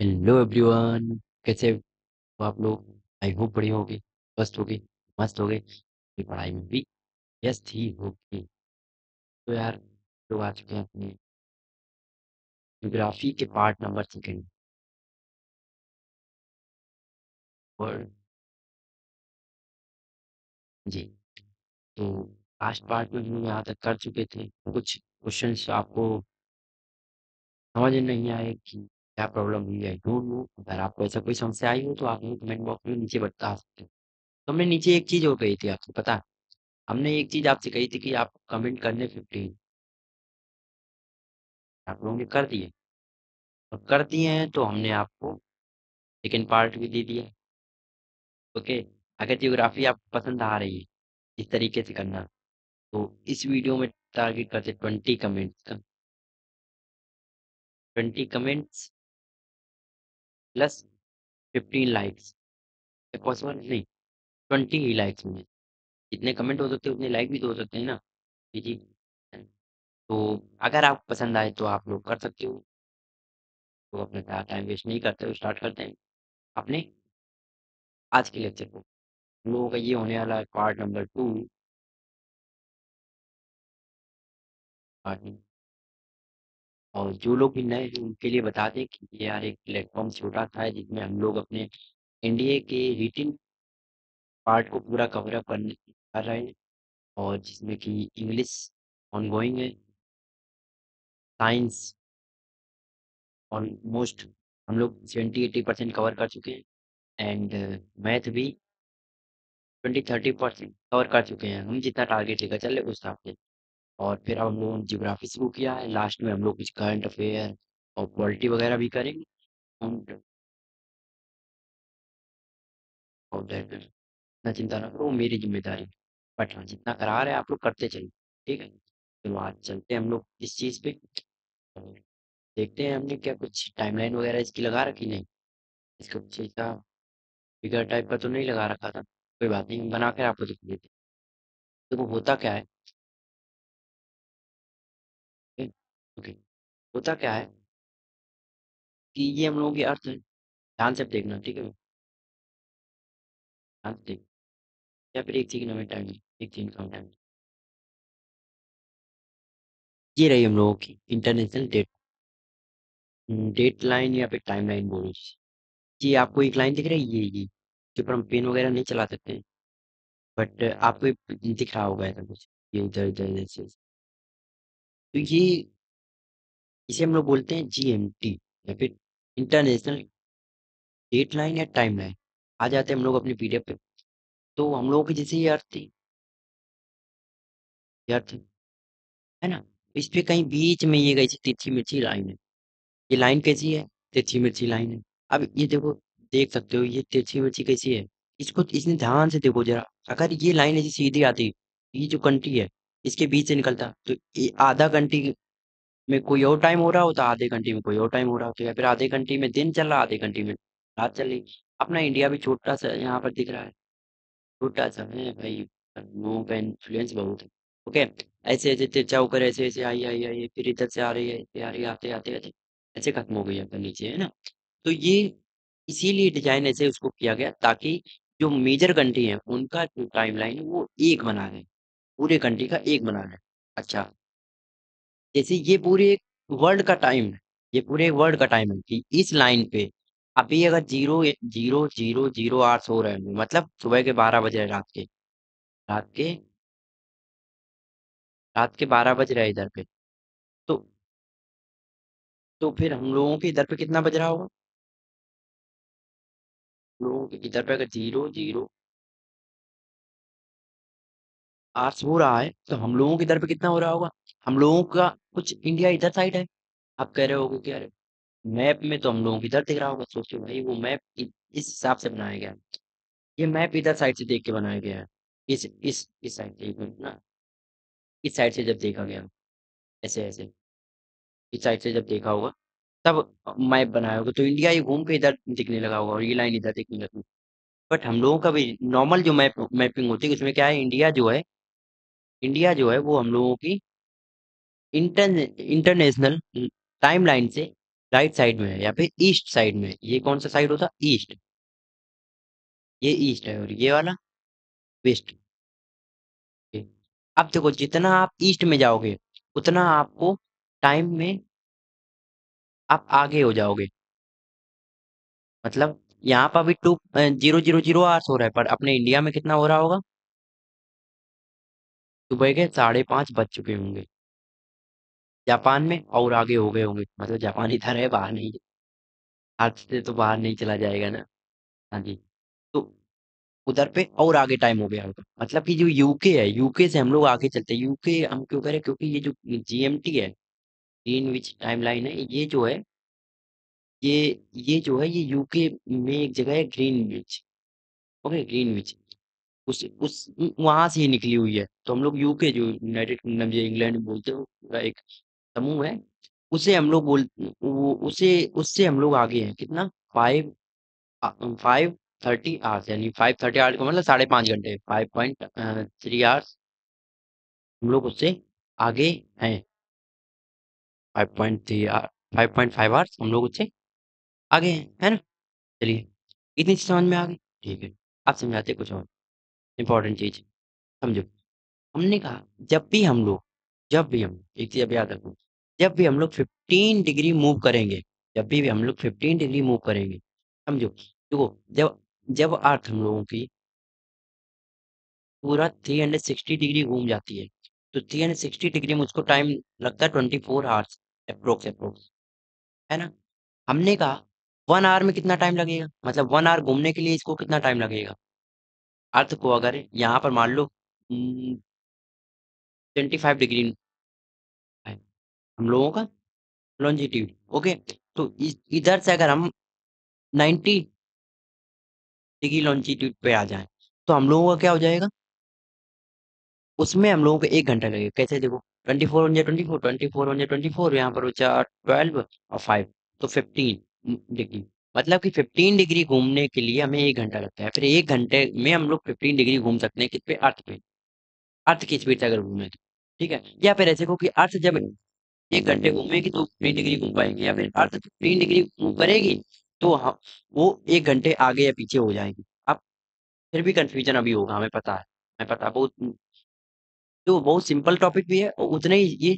Hello everyone कैसे हो आप लोग आई होप बढ़िया होगी मस्त होगी मस्त हो गई पढ़ाई में भी व्यस्त ही होगी तो यार तो आ चुके हैं अपने जोग्राफी के पार्ट नंबर सेकेंड और जी तो लास्ट पार्ट में हम यहाँ तक कर चुके थे कुछ क्वेश्चन आपको समझ नहीं आए कि क्या प्रॉब्लम हुई है, डोंट नो अगर आपको ऐसा कोई समस्या आई हो तो आप कमेंट बॉक्स में नीचे बता सकते हो। तो हमने नीचे एक चीज़ और कही थी आपको पता है? हमने एक चीज़ आपसे कही थी कि आप कमेंट करने फिफ्टीन आप लोगों ने कर दिए। और तो कर दिए हैं तो हमने आपको सेकेंड पार्ट भी दे दिया। ओके अगर जियोग्राफी आपको पसंद आ रही है इस तरीके से करना तो इस वीडियो में टारगेट करते ट्वेंटी कमेंट्स का। Twenty comments plus fifteen hmm. Likes possible नहीं ट्वेंटी ही लाइक्स में जितने कमेंट हो सकते हैं उतने लाइक भी तो हो सकते हैं ना जी तो अगर आप पसंद आए तो आप लोग कर सकते हो तो अपने टाइम वेस्ट नहीं करते हो स्टार्ट करते हैं अपने आज के लेक्चर को लोगों का ये होने वाला है पार्ट नंबर टू पार्ट और जो लोग भी नए हैं उनके लिए बता दें कि ये यार एक प्लेटफ़ॉर्म छोटा था है जिसमें हम लोग अपने इंडिया के रिटिंग पार्ट को पूरा कवर अप करने कर रहे हैं और जिसमें कि इंग्लिश ऑनगोइंग है। साइंस ऑलमोस्ट हम लोग सेवेंटी एटी परसेंट कवर कर चुके हैं एंड मैथ भी ट्वेंटी थर्टी परसेंट कवर कर चुके हैं। हम जितना टारगेट लेकर रहे उस हिसाब से। और फिर हम लोगों ने जियोग्राफी शुरू किया है लास्ट में हम लोग कुछ करंट अफेयर और पॉलिटी वगैरह भी करेंगे और इतना चिंता ना करो मेरी जिम्मेदारी बट हाँ जितना करा रहे हैं आप लोग करते चलिए ठीक है तो आज चलते हैं हम लोग इस चीज़ पे देखते हैं हमने क्या कुछ टाइमलाइन वगैरह इसकी लगा रखी नहीं इसको कुछ का फिगर टाइप का तो नहीं लगा रखा था कोई बात नहीं बना कर आपको देते तो वो होता क्या है ओके, होता क्या है कि ये हम लोगों के अर्थ ध्यान से देखना, ठीक है? ध्यान से देख या फिर एक चीज हमें टाइम एक चीज का टाइम ये रही हम लोगों की इंटरनेशनल डेट डेट लाइन या फिर टाइम लाइन बोलो ये आपको एक लाइन दिख रही है, ये ये, जो पर हम पेन वगैरह नहीं चला सकते बट आपको दिख रहा होगा ऐसा कुछ, ये इधर-इधर ऐसे। तो ये इसे हम लोग बोलते हैं जीएमटी या फिर इंटरनेशनल डेट लाइन या टाइम लाइन आ जाते हैं हम लोग अपने पीडीएफ पे तो हम लोगों की जैसे ये अर्थ थी है ना इस पे कहीं बीच में ये कैसी तिथि मिर्ची लाइन है ये लाइन कैसी है तिथि मिर्ची लाइन है अब ये देखो देख सकते हो ये तिथि मिर्ची कैसी है इसको इसने ध्यान से देखो जरा अगर ये लाइन ऐसी सीधी आती ये जो कंट्री है इसके बीच से निकलता तो ये आधा कंटी में कोई और टाइम हो रहा होता तो आधे घंटे में कोई और टाइम हो रहा होता तो या फिर आधे घंटे में दिन चल रहा आधे घंटे में रात चल रही अपना इंडिया भी छोटा सा यहाँ पर दिख रहा है छोटा सा है भाई लोगों का इन्फ्लुएंस बहुत है ओके ऐसे ऐसे तिरछा होकर ऐसे ऐसे आई आई आई फिर इधर से आ रही है ऐसे आ रही आते आते आते ऐसे खत्म हो गई है नीचे है ना तो ये इसीलिए डिजाइन ऐसे उसको किया गया ताकि जो मेजर कंट्री है उनका जो टाइम लाइन है वो एक बना रहे पूरे कंट्री का एक बना रहे अच्छा जैसे ये पूरे एक वर्ल्ड का टाइम है ये पूरे वर्ल्ड का टाइम है कि इस लाइन पे अभी अगर जीरो जीरो जीरो जीरो आठ सो रहे हैं मतलब सुबह के बारह बज रहे रात के रात के रात के बारह बज रहे इधर पे तो तो फिर हम लोगों के इधर पे कितना बज रहा होगा लोगों के इधर पे अगर जीरो जीरो आर्ट्स हो रहा है तो हम लोगों के इधर पे कितना हो रहा होगा हम लोगों का कुछ इंडिया इधर साइड है आप कह रहे हो कि अरे मैप में तो हम लोगों को इधर दिख रहा होगा सोचो भाई वो मैप इस हिसाब से बनाया गया है ये मैप इधर साइड से देख के बनाया गया है इस इस इस साइड से ना इस साइड से जब देखा गया ऐसे ऐसे इस साइड से जब देखा होगा तब मैप बनाया होगा तो इंडिया ये घूम के इधर दिखने लगा होगा और ये लाइन इधर दिखने लगी बट हम लोगों का भी नॉर्मल जो मैप मैपिंग होती है उसमें क्या है इंडिया जो है इंडिया जो है वो हम लोगों की इंटरनेशनल टाइम लाइन से राइट साइड में है या फिर ईस्ट साइड में ये कौन सा साइड होता ईस्ट ये ईस्ट है और ये वाला वेस्ट अब देखो जितना आप ईस्ट में जाओगे उतना आपको टाइम में आप आगे हो जाओगे मतलब यहाँ पर अभी two zero zero zero hours हो रहा है पर अपने इंडिया में कितना हो रहा होगा सुबह के साढ़े पांच बज चुके होंगे जापान में और आगे हो गए होंगे मतलब जापान इधर है बाहर नहीं हाथ से तो बाहर नहीं चला जाएगा ना हाँ जी तो उधर पे और आगे टाइम हो गया होगा मतलब कि जो यूके है यूके से हम लोग आगे चलते हैं यूके हम क्यों करें क्योंकि ये जो जीएमटी है इन विच टाइमलाइन है ये जो है ये ये जो है ये यूके में एक जगह है Greenwich okay Greenwich उस उस वहां से ही निकली हुई है तो हम लोग यूके जो यूनाइटेड किंगडम जो इंग्लैंड बोलते हो एक समूह है उसे हम लोग बोल वो उसे उससे हम लोग आगे हैं कितना फाइव फाइव थर्टी आवर्स यानी फाइव थर्टी आवर्स का मतलब साढ़े पाँच घंटे फाइव पॉइंट थ्री आवर्स हम लोग उससे आगे हैं five point three hour five point five hours हम लोग उससे आगे हैं है ना चलिए इतनी चीज समझ में आ गई ठीक है आप समझाते कुछ और इम्पोर्टेंट चीज समझो हमने कहा जब भी हम लोग जब भी हम एक चीज अब याद रखो जब भी हम लोग फिफ्टीन डिग्री मूव करेंगे जब भी हम लोग फिफ्टीन डिग्री मूव करेंगे समझो देखो जब जब अर्थ हम लोगों की पूरा थ्री हंड्रेड सिक्सटी डिग्री घूम जाती है तो थ्री हंड्रेड सिक्सटी डिग्री में उसको टाइम लगता है twenty four hours approx approx है ना हमने कहा वन आवर में कितना टाइम लगेगा मतलब वन आवर घूमने के लिए इसको कितना टाइम लगेगा अर्थ को अगर यहाँ पर मान लो ट्वेंटी फाइव डिग्री हम लोगों का लॉन्जिट्यूड ओके तो इधर से अगर हम नाइन्टी डिग्री लॉन्जिट्यूड पे आ जाए तो हम लोगों का क्या हो जाएगा उसमें हम लोगों को एक घंटा लगेगा कैसे देखो ट्वेंटी फोर वनजे ट्वेंटी फोर ट्वेंटी फोर वनजे ट्वेंटी फोर यहाँ पर बचा ट्वेल्व और फाइव तो फिफ्टीन डिग्री मतलब कि फिफ्टीन डिग्री घूमने के लिए हमें एक घंटा लगता है फिर एक घंटे में हम लोग फिफ्टीन डिग्री घूम सकते हैं कितने अर्थ पे अर्थ की स्पीड से अगर घूमे तो ठीक है या फिर ऐसे को कि अर्थ जब हम्म। एक घंटे घूमेगी तो तीन डिग्री घूम पाएंगे या फिर अर्थ तो तीन डिग्री घूम करेगी तो हम हाँ, वो एक घंटे आगे या पीछे हो जाएगी अब फिर भी कंफ्यूजन अभी होगा हमें पता है हमें पता बहुत हम्म, तो बहुत सिंपल टॉपिक भी है और उतने ही ये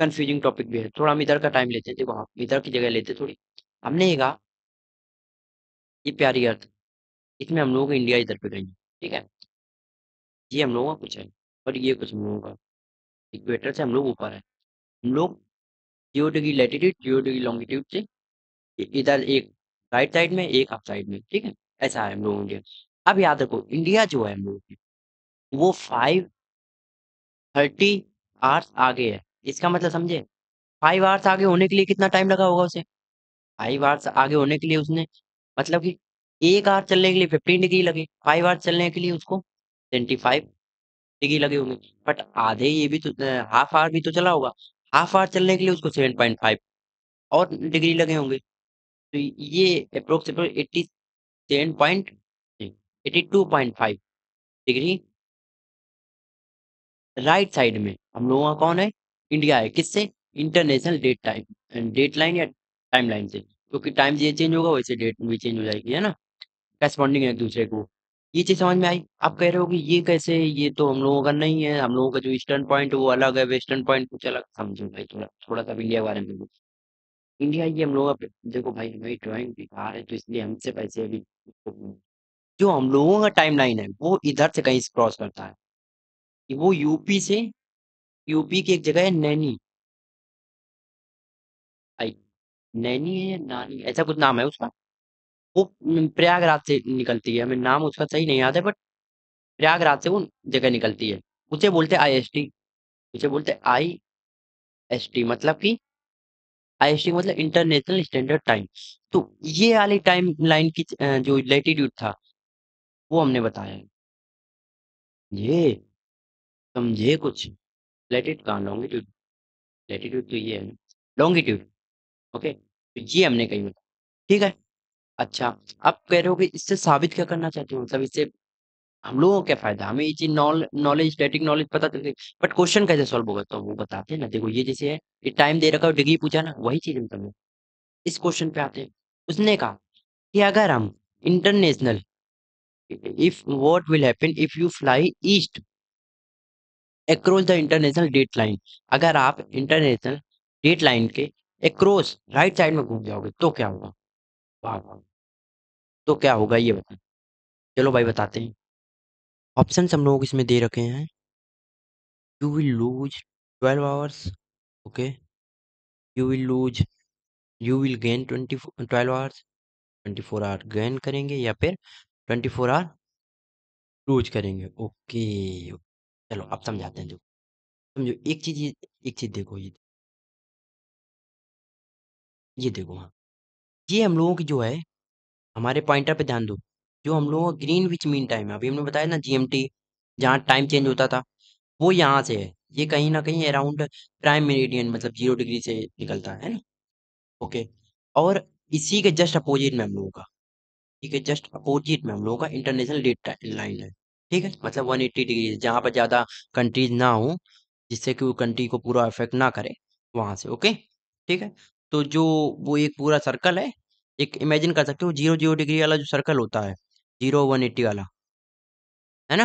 कंफ्यूजिंग टॉपिक भी है थोड़ा हम इधर का टाइम लेते हैं देखो हम इधर की जगह लेते थोड़ी हमने ये कहा ये प्यारी अर्थ इसमें हम लोग इंडिया इधर पे गई ठीक है ये हम लोगों का कुछ है और ये कुछ हम लोगों का इक्वेटर से हम लोग ऊपर है हम लोग zero degree latitude zero degree longitude से इधर एक राइट साइड में एक अप साइड में ठीक है ऐसा है हम लोगों के अब याद रखो इंडिया जो है हम लोगों की वो फाइव थर्टी आवर्स आगे है इसका मतलब समझे फाइव आवर्स आगे होने के लिए कितना टाइम लगा होगा उसे फाइव आवर्स आगे होने के लिए उसने मतलब कि एक आवर चलने के लिए फिफ्टीन डिग्री लगी फाइव आवर्स चलने के लिए उसको ट्वेंटी फाइव डिग्री लगी होंगी बट आधे ये भी तो हाफ आवर भी तो चला होगा हाफ आवर चलने के लिए उसको सेवन पॉइंट फाइव और डिग्री लगे होंगे तो ये approx eighty seven point eighty two point five degree right side में हम लोगों का कौन है इंडिया है किससे international date time date line या टाइम लाइन से क्योंकि टाइम ये चेंज होगा वैसे डेट भी चेंज हो जाएगी है ना करस्पॉन्डिंग एक दूसरे को ये चीज समझ में आई आप कह रहे हो कि ये कैसे ये तो हम लोगों का नहीं है हम लोगों का जो ईस्टर्न पॉइंट वो अलग है वेस्टर्न पॉइंट कुछ अलग समझो भाई थोड़ा थोड़ा सा इंडिया के बारे में इंडिया ये हम लोग देखो भाई भाई ड्रॉइंग बेकार है तो इसलिए हमसे पैसे भी जो हम लोगों का टाइम लाइन है वो इधर से कहीं क्रॉस करता है कि वो यूपी से यूपी की एक जगह है नैनी आई नैनी है या नानी ऐसा कुछ नाम है उसका वो प्रयागराज से निकलती है हमें नाम उसका सही नहीं याद है बट प्रयागराज से वो जगह निकलती है उसे बोलते आई एस टी उसे बोलते आई एस टी मतलब कि आई एस टी मतलब इंटरनेशनल स्टैंडर्ड टाइम तो ये वाली टाइम लाइन की जो लेटीट्यूड था वो हमने बताया ये समझे कुछ लेटिट्यूड कहाँ लॉन्गिट्यूड लेटीट्यूड तो ये है लॉन्गिट्यूड ओके तो ये हमने कही बताया ठीक है अच्छा, हाँ। आप कह रहे हो कि इससे साबित क्या करना चाहते हो? मतलब इससे हम लोगों को क्या फ़ायदा? हमें ये चीज़ नॉलेज स्टैटिक नॉलेज पता चलती बट क्वेश्चन कैसे सॉल्व होगा? तो वो बताते हैं ना, देखो ये जैसे है, ये टाइम दे रखा है डिग्री पूछा ना, वही चीज़ मतलब इस क्वेश्चन पे आते हैं। उसने कहा कि अगर हम international if what will happen if you fly east across the international date line अगर आप इंटरनेशनल डेट लाइन के अक्रॉस राइट साइड में घूम जाओगे तो क्या होगा? वाह, वाह! तो क्या होगा ये बताएं चलो भाई बताते हैं ऑप्शन हम लोग इसमें दे रखे हैं you will lose twelve hours okay you will lose you will gain twenty twelve hours twenty four hour gain करेंगे या फिर ट्वेंटी फोर आवर लूज करेंगे ओके चलो आप समझाते हैं जो समझो एक चीज एक चीज देखो ये ये देखो हाँ ये हम लोगों की जो है हमारे पॉइंटर पे ध्यान दो जो हम लोगों का ग्रीन विच मीन टाइम है अभी हमने बताया ना जीएमटी जहाँ टाइम चेंज होता था वो यहाँ से है ये कहीं ना कहीं अराउंड प्राइम मेरिडियन मतलब जीरो डिग्री से निकलता है ना ओके और इसी के जस्ट अपोजिट में हम लोगों का ठीक है जस्ट अपोजिट में हम लोगों का इंटरनेशनल डेट लाइन है ठीक है मतलब वन एट्टी डिग्री जहाँ पर ज़्यादा कंट्रीज ना हो जिससे कि वो कंट्री को पूरा अफेक्ट ना करे वहाँ से ओके ठीक है तो जो वो एक पूरा सर्कल है एक इमेजिन कर सकते हो जीरो जीरो डिग्री वाला जो सर्कल होता है जीरो वन एट्टी वाला है ना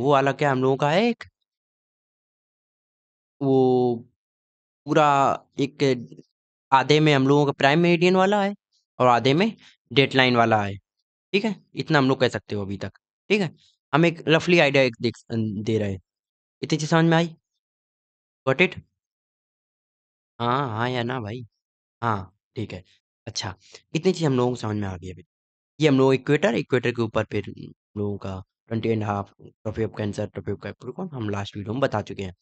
वो वाला क्या हम लोगों का है एक वो पूरा एक आधे में हम लोगों का प्राइम मेरिडियन वाला है और आधे में डेट लाइन वाला है ठीक है इतना हम लोग कह सकते हो अभी तक ठीक है हम एक रफली आइडिया एक देख दे रहे हैं इतनी चीज समझ में आई गॉट इट हाँ हाँ या ना भाई हाँ ठीक है अच्छा, इतनी चीज़ हम लोगों को समझ में आ गई अभी। ये हम लोग इक्वेटर इक्वेटर के ऊपर फिर हम लोगों का twenty and half, tropic of cancer, tropic of capricorn हम लास्ट वीडियो में बता चुके हैं।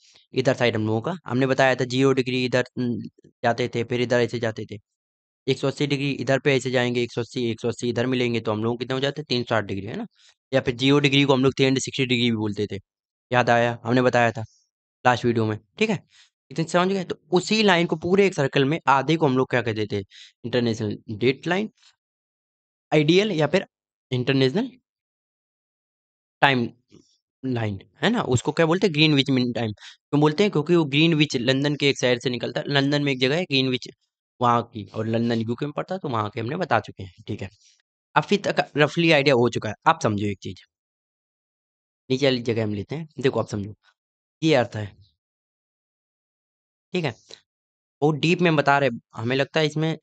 इधर साइड हम लोगों का हमने बताया था जीरो डिग्री इधर जाते थे, फिर इधर ऐसे जाते थे। एक सौ अस्सी डिग्री इधर पे ऐसे जाएंगे एक सौ अस्सी एक सौ अस्सी इधर मिलेंगे तो हम लोग कितने हो जाते तीन सौ आठ डिग्री, है ना? या फिर जीरो डिग्री को हम लोग सिक्सटी डिग्री भी बोलते थे। याद आया? हमने बताया था लास्ट वीडियो में, ठीक है? समझ गए तो उसी लाइन को पूरे एक सर्कल में आधे को हम लोग क्या कहते थे इंटरनेशनल डेट लाइन आइडियल या फिर इंटरनेशनल टाइम लाइन है ना उसको क्या बोलते हैं ग्रीन विच मिन टाइम क्यों बोलते हैं क्योंकि वो ग्रीन विच लंदन के एक शहर से निकलता है लंदन में एक जगह है ग्रीन विच वहाँ की और लंदन यूके में पड़ता है तो वहाँ के हमने बता चुके हैं ठीक है अब फिर तक रफली आइडिया हो चुका है आप समझो एक चीज़ नीचे वाली जगह हम लेते हैं देखो आप समझो ये अर्थ है ठीक है बहुत डीप में बता रहे हमें लगता है इसमें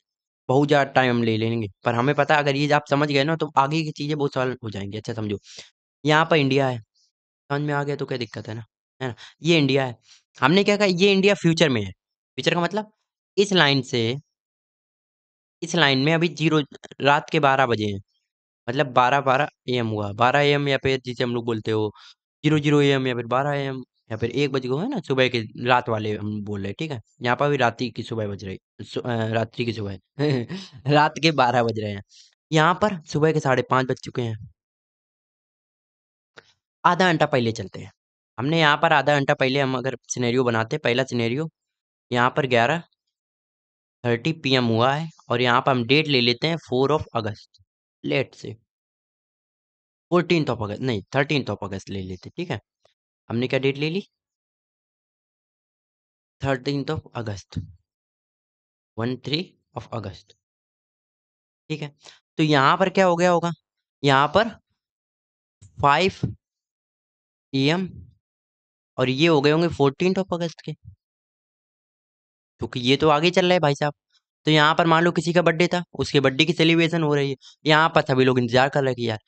बहुत ज़्यादा टाइम ले लेंगे पर हमें पता है अगर ये आप समझ गए ना तो आगे की चीज़ें बहुत सवाल हो जाएंगी अच्छा समझो यहाँ पर इंडिया है समझ में आ गया तो क्या दिक्कत है ना है ना ये इंडिया है हमने क्या कहा ये इंडिया फ्यूचर में है फ्यूचर का मतलब इस लाइन से इस लाइन में अभी जीरो रात के बारह बजे हैं मतलब बारह बारह ए एम हुआ बारह ए एम या फिर जिसे हम लोग बोलते हो जीरो जीरो ए एम या फिर बारह ए एम या फिर एक बज गए है ना सुबह के रात वाले हम बोल रहे हैं ठीक है यहाँ पर भी रात्रि की सुबह बज रही रात्रि की सुबह रात के बारह बज रहे हैं यहाँ पर सुबह के साढ़े पाँच बज चुके हैं आधा घंटा पहले चलते हैं हमने यहाँ पर आधा घंटा पहले हम अगर सिनेरियो बनाते पहला सिनेरियो यहाँ पर ग्यारह थर्टी पी एम हुआ है और यहाँ पर हम डेट ले लेते हैं फोर ऑफ अगस्त लेट से फोर्टीन ऑफ अगस्त नहीं थर्टीन ऑफ अगस्त ले लेते ठीक है हमने क्या डेट ले ली thirteen of August one three of August ठीक है तो यहाँ पर क्या हो गया होगा यहाँ पर फाइव ई एम और ये हो गए होंगे फोर्टीन ऑफ अगस्त के क्योंकि ये तो आगे चल रहा है भाई साहब तो यहाँ पर मान लो किसी का बर्थडे था उसके बर्थडे की सेलिब्रेशन हो रही है यहाँ पर सभी लोग इंतजार कर रहे हैं कि यार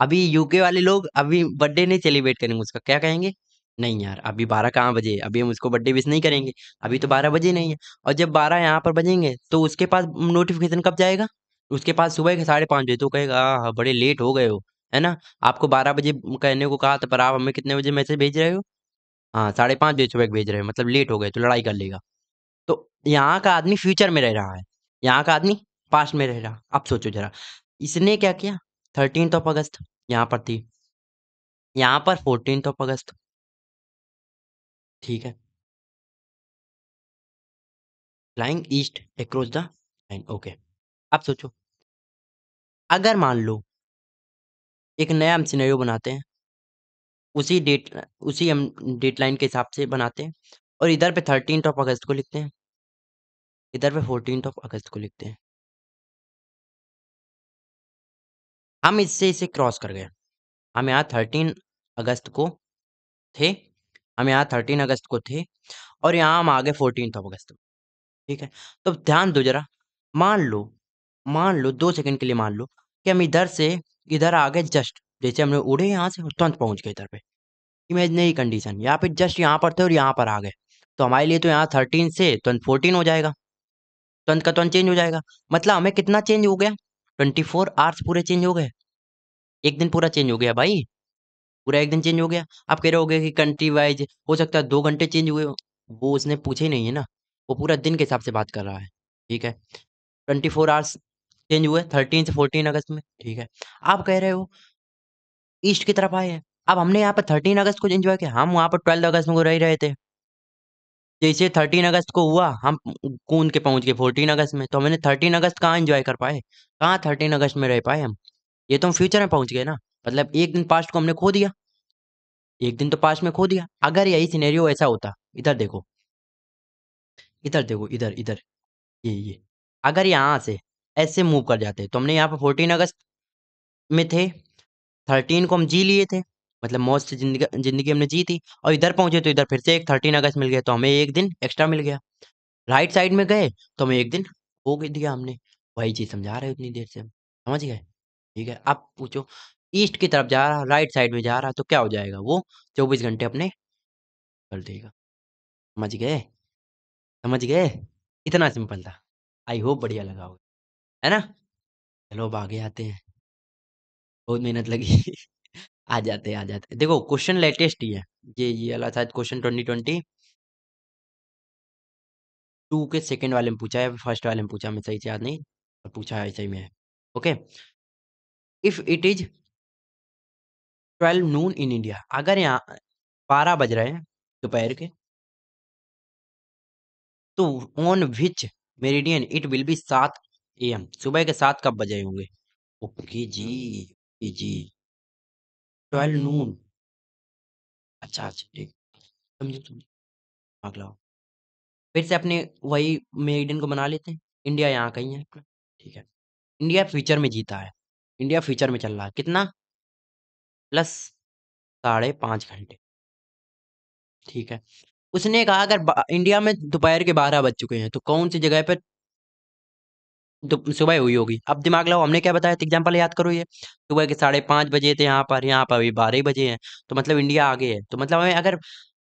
अभी यूके वाले लोग अभी बर्थडे नहीं सेलिब्रेट करेंगे उसका क्या कहेंगे नहीं यार अभी बारह कहाँ बजे अभी हम उसको बर्थडे विश नहीं करेंगे अभी तो बारह बजे नहीं है और जब बारह यहाँ पर बजेंगे तो उसके पास नोटिफिकेशन कब जाएगा उसके पास सुबह के साढ़े पाँच बजे तो कहेगा हाँ बड़े लेट हो गए हो है ना आपको बारह बजे कहने को कहा था पर आप हमें कितने बजे मैसेज भेज रहे हो हाँ साढ़े पाँच बजे सुबह भेज रहे हो मतलब लेट हो गए तो लड़ाई कर लेगा तो यहाँ का आदमी फ्यूचर में रह रहा है यहाँ का आदमी पास्ट में रह रहा अब सोचो जरा इसने क्या किया थर्टीन ऑफ अगस्त यहाँ पर थी यहाँ पर फोर्टीन ऑफ अगस्त ठीक है flying east across the line okay आप सोचो अगर मान लो एक नया हम सिनेरियो बनाते हैं उसी डेट उसी हम डेट लाइन के हिसाब से बनाते हैं और इधर पे थर्टीन ऑफ अगस्त को लिखते हैं इधर पे फोर्टीन ऑफ अगस्त को लिखते हैं हम इससे इसे क्रॉस कर गए हम यहाँ थर्टीन अगस्त को थे हम यहाँ थर्टीन अगस्त को थे और यहाँ हम आ गए फोर्टीन अगस्त को ठीक है तो ध्यान दो जरा मान लो मान लो दो सेकंड के लिए मान लो कि हम इधर से इधर आ गए जस्ट जैसे हमने उड़े यहाँ से तुरंत पहुँच गए इधर पे इमेज नहीं कंडीशन यहाँ पे जस्ट यहाँ पर थे और यहाँ पर आ गए तो हमारे लिए तो यहाँ थर्टीन से तुरंत फोर्टीन हो जाएगा तुरंत का तुरंत चेंज हो जाएगा मतलब हमें कितना चेंज हो गया ट्वेंटी फोर आवर्स पूरे चेंज हो गए एक दिन पूरा चेंज हो गया भाई पूरा एक दिन चेंज हो गया आप कह रहे हो कि कंट्री वाइज हो सकता है दो घंटे चेंज हुए वो उसने पूछे ही नहीं है ना वो पूरा दिन के हिसाब से बात कर रहा है ठीक है ट्वेंटी फोर आवर्स चेंज हुए थर्टीन से फोर्टीन अगस्त में ठीक है आप कह रहे हो ईस्ट की तरफ आए हैं अब हमने यहाँ पर थर्टीन अगस्त को एंजॉय किया हम वहाँ पर ट्वेल्थ अगस्त में रह रहे थे जैसे थर्टीन अगस्त को हुआ हम कूद के पहुंच गए फोर्टीन अगस्त में तो हमने थर्टीन अगस्त कहाँ एंजॉय कर पाए कहाँ थर्टीन अगस्त में रह पाए हम ये तो हम फ्यूचर में पहुंच गए ना मतलब एक दिन पास्ट को हमने खो दिया एक दिन तो पास्ट में खो दिया अगर यही सिनेरियो ऐसा होता इधर देखो इधर देखो इधर इधर ये ये अगर यहाँ से ऐसे मूव कर जाते तो हमने यहाँ पर फोर्टीन अगस्त में थे थर्टीन को हम जी लिए थे मतलब मौत से जिंदगी जिंदगी हमने जी थी और इधर पहुंचे तो इधर फिर से एक थर्टीन अगस्त मिल गया तो हमें एक दिन एक्स्ट्रा मिल गया राइट साइड में गए तो हमें एक दिन हो दिया हमने वही चीज़ समझा रहे उतनी देर से हम समझ गए ठीक है अब पूछो ईस्ट की तरफ जा रहा राइट साइड में जा रहा तो क्या हो जाएगा वो चौबीस घंटे अपने कर देगा समझ गए समझ गए इतना सिंपल था आई होप बढ़िया लगा होगा है ना चलो अब आगे आते हैं बहुत मेहनत लगी आ जाते हैं आ जाते हैं देखो क्वेश्चन लेटेस्ट ही है ये ये वाला था क्वेश्चन ट्वेंटी ट्वेंटी टू के सेकंड वाले में पूछा है फर्स्ट वाले में पूछा मैं सही से याद नहीं पूछा है सही में okay if it is twelve noon in India अगर यहाँ बारह बज रहे हैं दोपहर के तो on which meridian it will be सात ए एम सुबह के सात कब बजे होंगे ओके जी जी ट्वेल्व नून अच्छा अच्छा ठीक समझे समझे भाग लाओ फिर से अपने वही मेडन को बना लेते हैं इंडिया यहाँ कहीं है ठीक है इंडिया फ्यूचर में जीता है इंडिया फ्यूचर में चल रहा है कितना प्लस साढ़े पाँच घंटे ठीक है उसने कहा अगर इंडिया में दोपहर के बारह बज चुके हैं तो कौन सी जगह पर तो सुबह हुई होगी अब दिमाग लाओ हमने क्या बताया एग्जाम्पल याद करो ये सुबह के साढ़े पाँच बजे थे यहाँ पर यहाँ पर अभी बारह बजे हैं तो मतलब इंडिया आगे है तो मतलब हमें अगर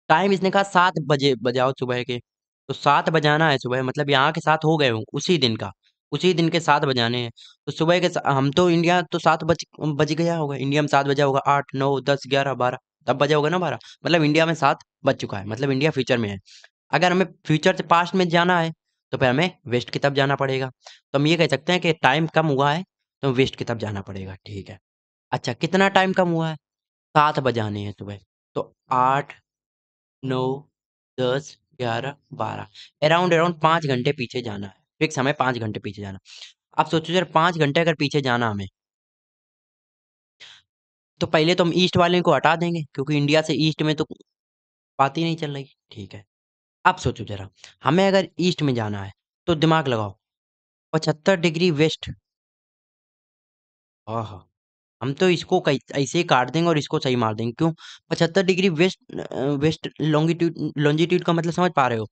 टाइम इसने कहा सात बजे बजाओ सुबह के तो सात बजाना है सुबह मतलब यहाँ के साथ हो गए हूँ उसी दिन का उसी दिन के सात बजाने हैं तो सुबह के हम तो इंडिया तो सात बज बज गया होगा इंडिया में सात बजा होगा आठ नौ दस ग्यारह बारह तब बजा होगा ना बारह मतलब इंडिया में सात बज चुका है मतलब इंडिया फ्यूचर में है अगर हमें फ्यूचर से पास्ट में जाना है तो फिर हमें वेस्ट की तरफ जाना पड़ेगा तो हम ये कह सकते हैं कि टाइम कम हुआ है तो वेस्ट की तरफ जाना पड़ेगा ठीक है अच्छा कितना टाइम कम हुआ है सात बजाने हैं सुबह तो आठ नौ दस ग्यारह बारह अराउंड अराउंड पाँच घंटे पीछे जाना है फिक्स हमें पाँच घंटे पीछे जाना आप सोचो सर पाँच घंटे अगर पीछे जाना हमें तो पहले तो हम ईस्ट वाले को हटा देंगे क्योंकि इंडिया से ईस्ट में तो बात ही नहीं चल रही ठीक है आप सोचो जरा हमें अगर ईस्ट में जाना है तो दिमाग लगाओ पचहत्तर डिग्री वेस्ट हाँ हाँ हम तो इसको कई- ऐसे ही काट देंगे और इसको सही मार देंगे क्यों पचहत्तर degree west west longitude longitude का मतलब समझ पा रहे हो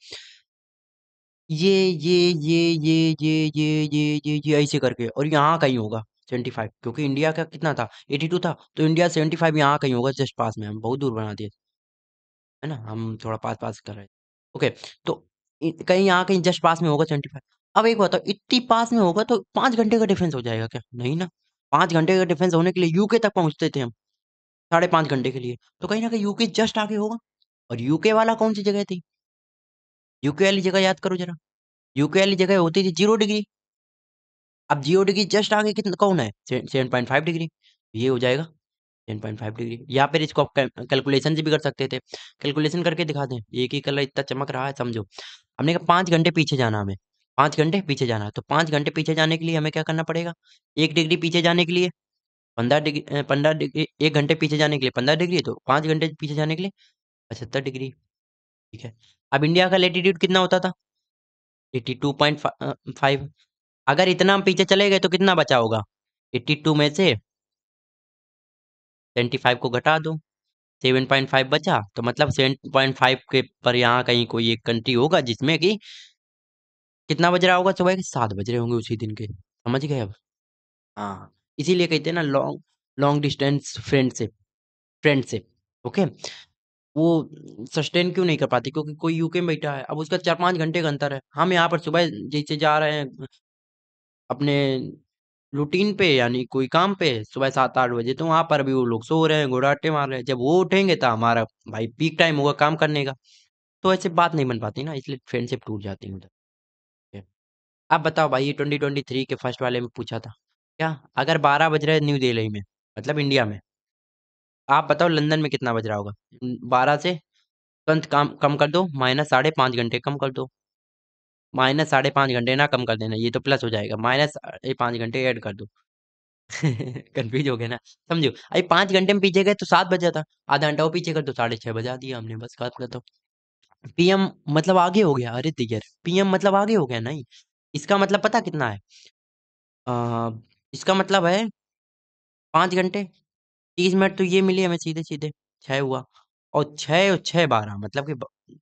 ये ये ये ये ये ये ये ये ये ऐसे करके और यहाँ कहीं होगा सेवेंटी फाइव क्योंकि इंडिया का कितना था एटी टू था तो इंडिया सेवेंटी फाइव यहाँ कहीं होगा जस्ट पास में हम बहुत दूर बना दिए है ना हम थोड़ा पास पास कर रहे थे ओके तो कहीं यहाँ कहीं जस्ट पास में होगा फाइव अब एक बताओ इतनी पास में होगा तो पाँच घंटे का डिफरेंस हो जाएगा क्या नहीं ना पाँच घंटे का डिफरेंस होने के लिए यूके तक पहुंचते थे हम साढ़े पाँच घंटे के लिए तो कहीं ना कहीं यूके जस्ट आगे होगा और यूके वाला कौन सी जगह थी यूके वाली जगह याद करो जरा यूके वाली जगह होती थी जीरो डिग्री अब जीरो डिग्री जस्ट आगे कितना कौन है सेवन पॉइंट फाइव डिग्री ये हो जाएगा टेन पॉइंट फाइव डिग्री या फिर इसको आप कैलकुलेशन से भी कर सकते थे कैलकुलेशन करके दिखा दें एक ही कलर इतना चमक रहा है समझो हमने कहा पाँच घंटे पीछे जाना हमें पाँच घंटे पीछे जाना तो पाँच घंटे पीछे जाने के लिए हमें क्या करना पड़ेगा एक डिग्री पीछे जाने के लिए पंद्रह डिग्री पंद्रह डिग्री एक घंटे पीछे जाने के लिए पंद्रह डिग्री तो पाँच घंटे पीछे जाने के लिए पचहत्तर डिग्री ठीक है अब इंडिया का लेटीट्यूड कितना होता था एट्टी टू पॉइंट फाइव अगर इतना हम पीछे चले गए तो कितना बचा होगा एट्टी टू में से सेवेंटी फाइव को घटा दो सेवन पॉइंट फाइव बचा तो मतलब सेवन पॉइंट फाइव के पर यहाँ कहीं कोई एक कंट्री होगा जिसमें कि कितना बज रहा होगा सुबह के सात बज रहे होंगे उसी दिन के समझ गए अब हाँ इसीलिए कहते हैं ना long long distance friendship friendship okay वो सस्टेन क्यों नहीं कर पाती क्योंकि कोई यूके में बैठा है अब उसका चार पाँच घंटे का अंतर है हम यहाँ पर सुबह जैसे जा रहे हैं अपने रूटीन पे यानी कोई काम पे सुबह सात आठ बजे तो वहाँ पर भी वो लोग सो रहे हैं घोड़ाटे मार रहे हैं जब वो उठेंगे तो हमारा भाई पीक टाइम होगा काम करने का तो ऐसे बात नहीं बन पाती ना इसलिए फ्रेंडशिप टूट जाती है उधर अब मतलब। बताओ भाई ये ट्वेंटी ट्वेंटी थ्री के फर्स्ट वाले में पूछा था क्या अगर बारह बज रहे न्यू दिल्ली में मतलब इंडिया में आप बताओ लंदन में कितना बज रहा होगा बारह से तुरंत काम कम कर दो माइनस साढ़े पाँच घंटे कम कर दो माइनस साढ़े पाँच घंटे ना कम कर देना ये तो प्लस हो जाएगा माइनस साढ़े पाँच घंटे ऐड कर दो कंफ्यूज हो गया ना समझो अरे पाँच घंटे में पीछे गए तो सात बजा था आधा घंटा वो पीछे कर दो साढ़े छः बजा दिया हमने बस खत्म कर दो पीएम मतलब आगे हो गया अरे पी तो पीएम मतलब आगे हो गया नहीं इसका मतलब पता कितना है आ, इसका मतलब है पाँच घंटे तीस मिनट तो ये मिले हमें सीधे सीधे छः हुआ और छः और छः बारह मतलब कि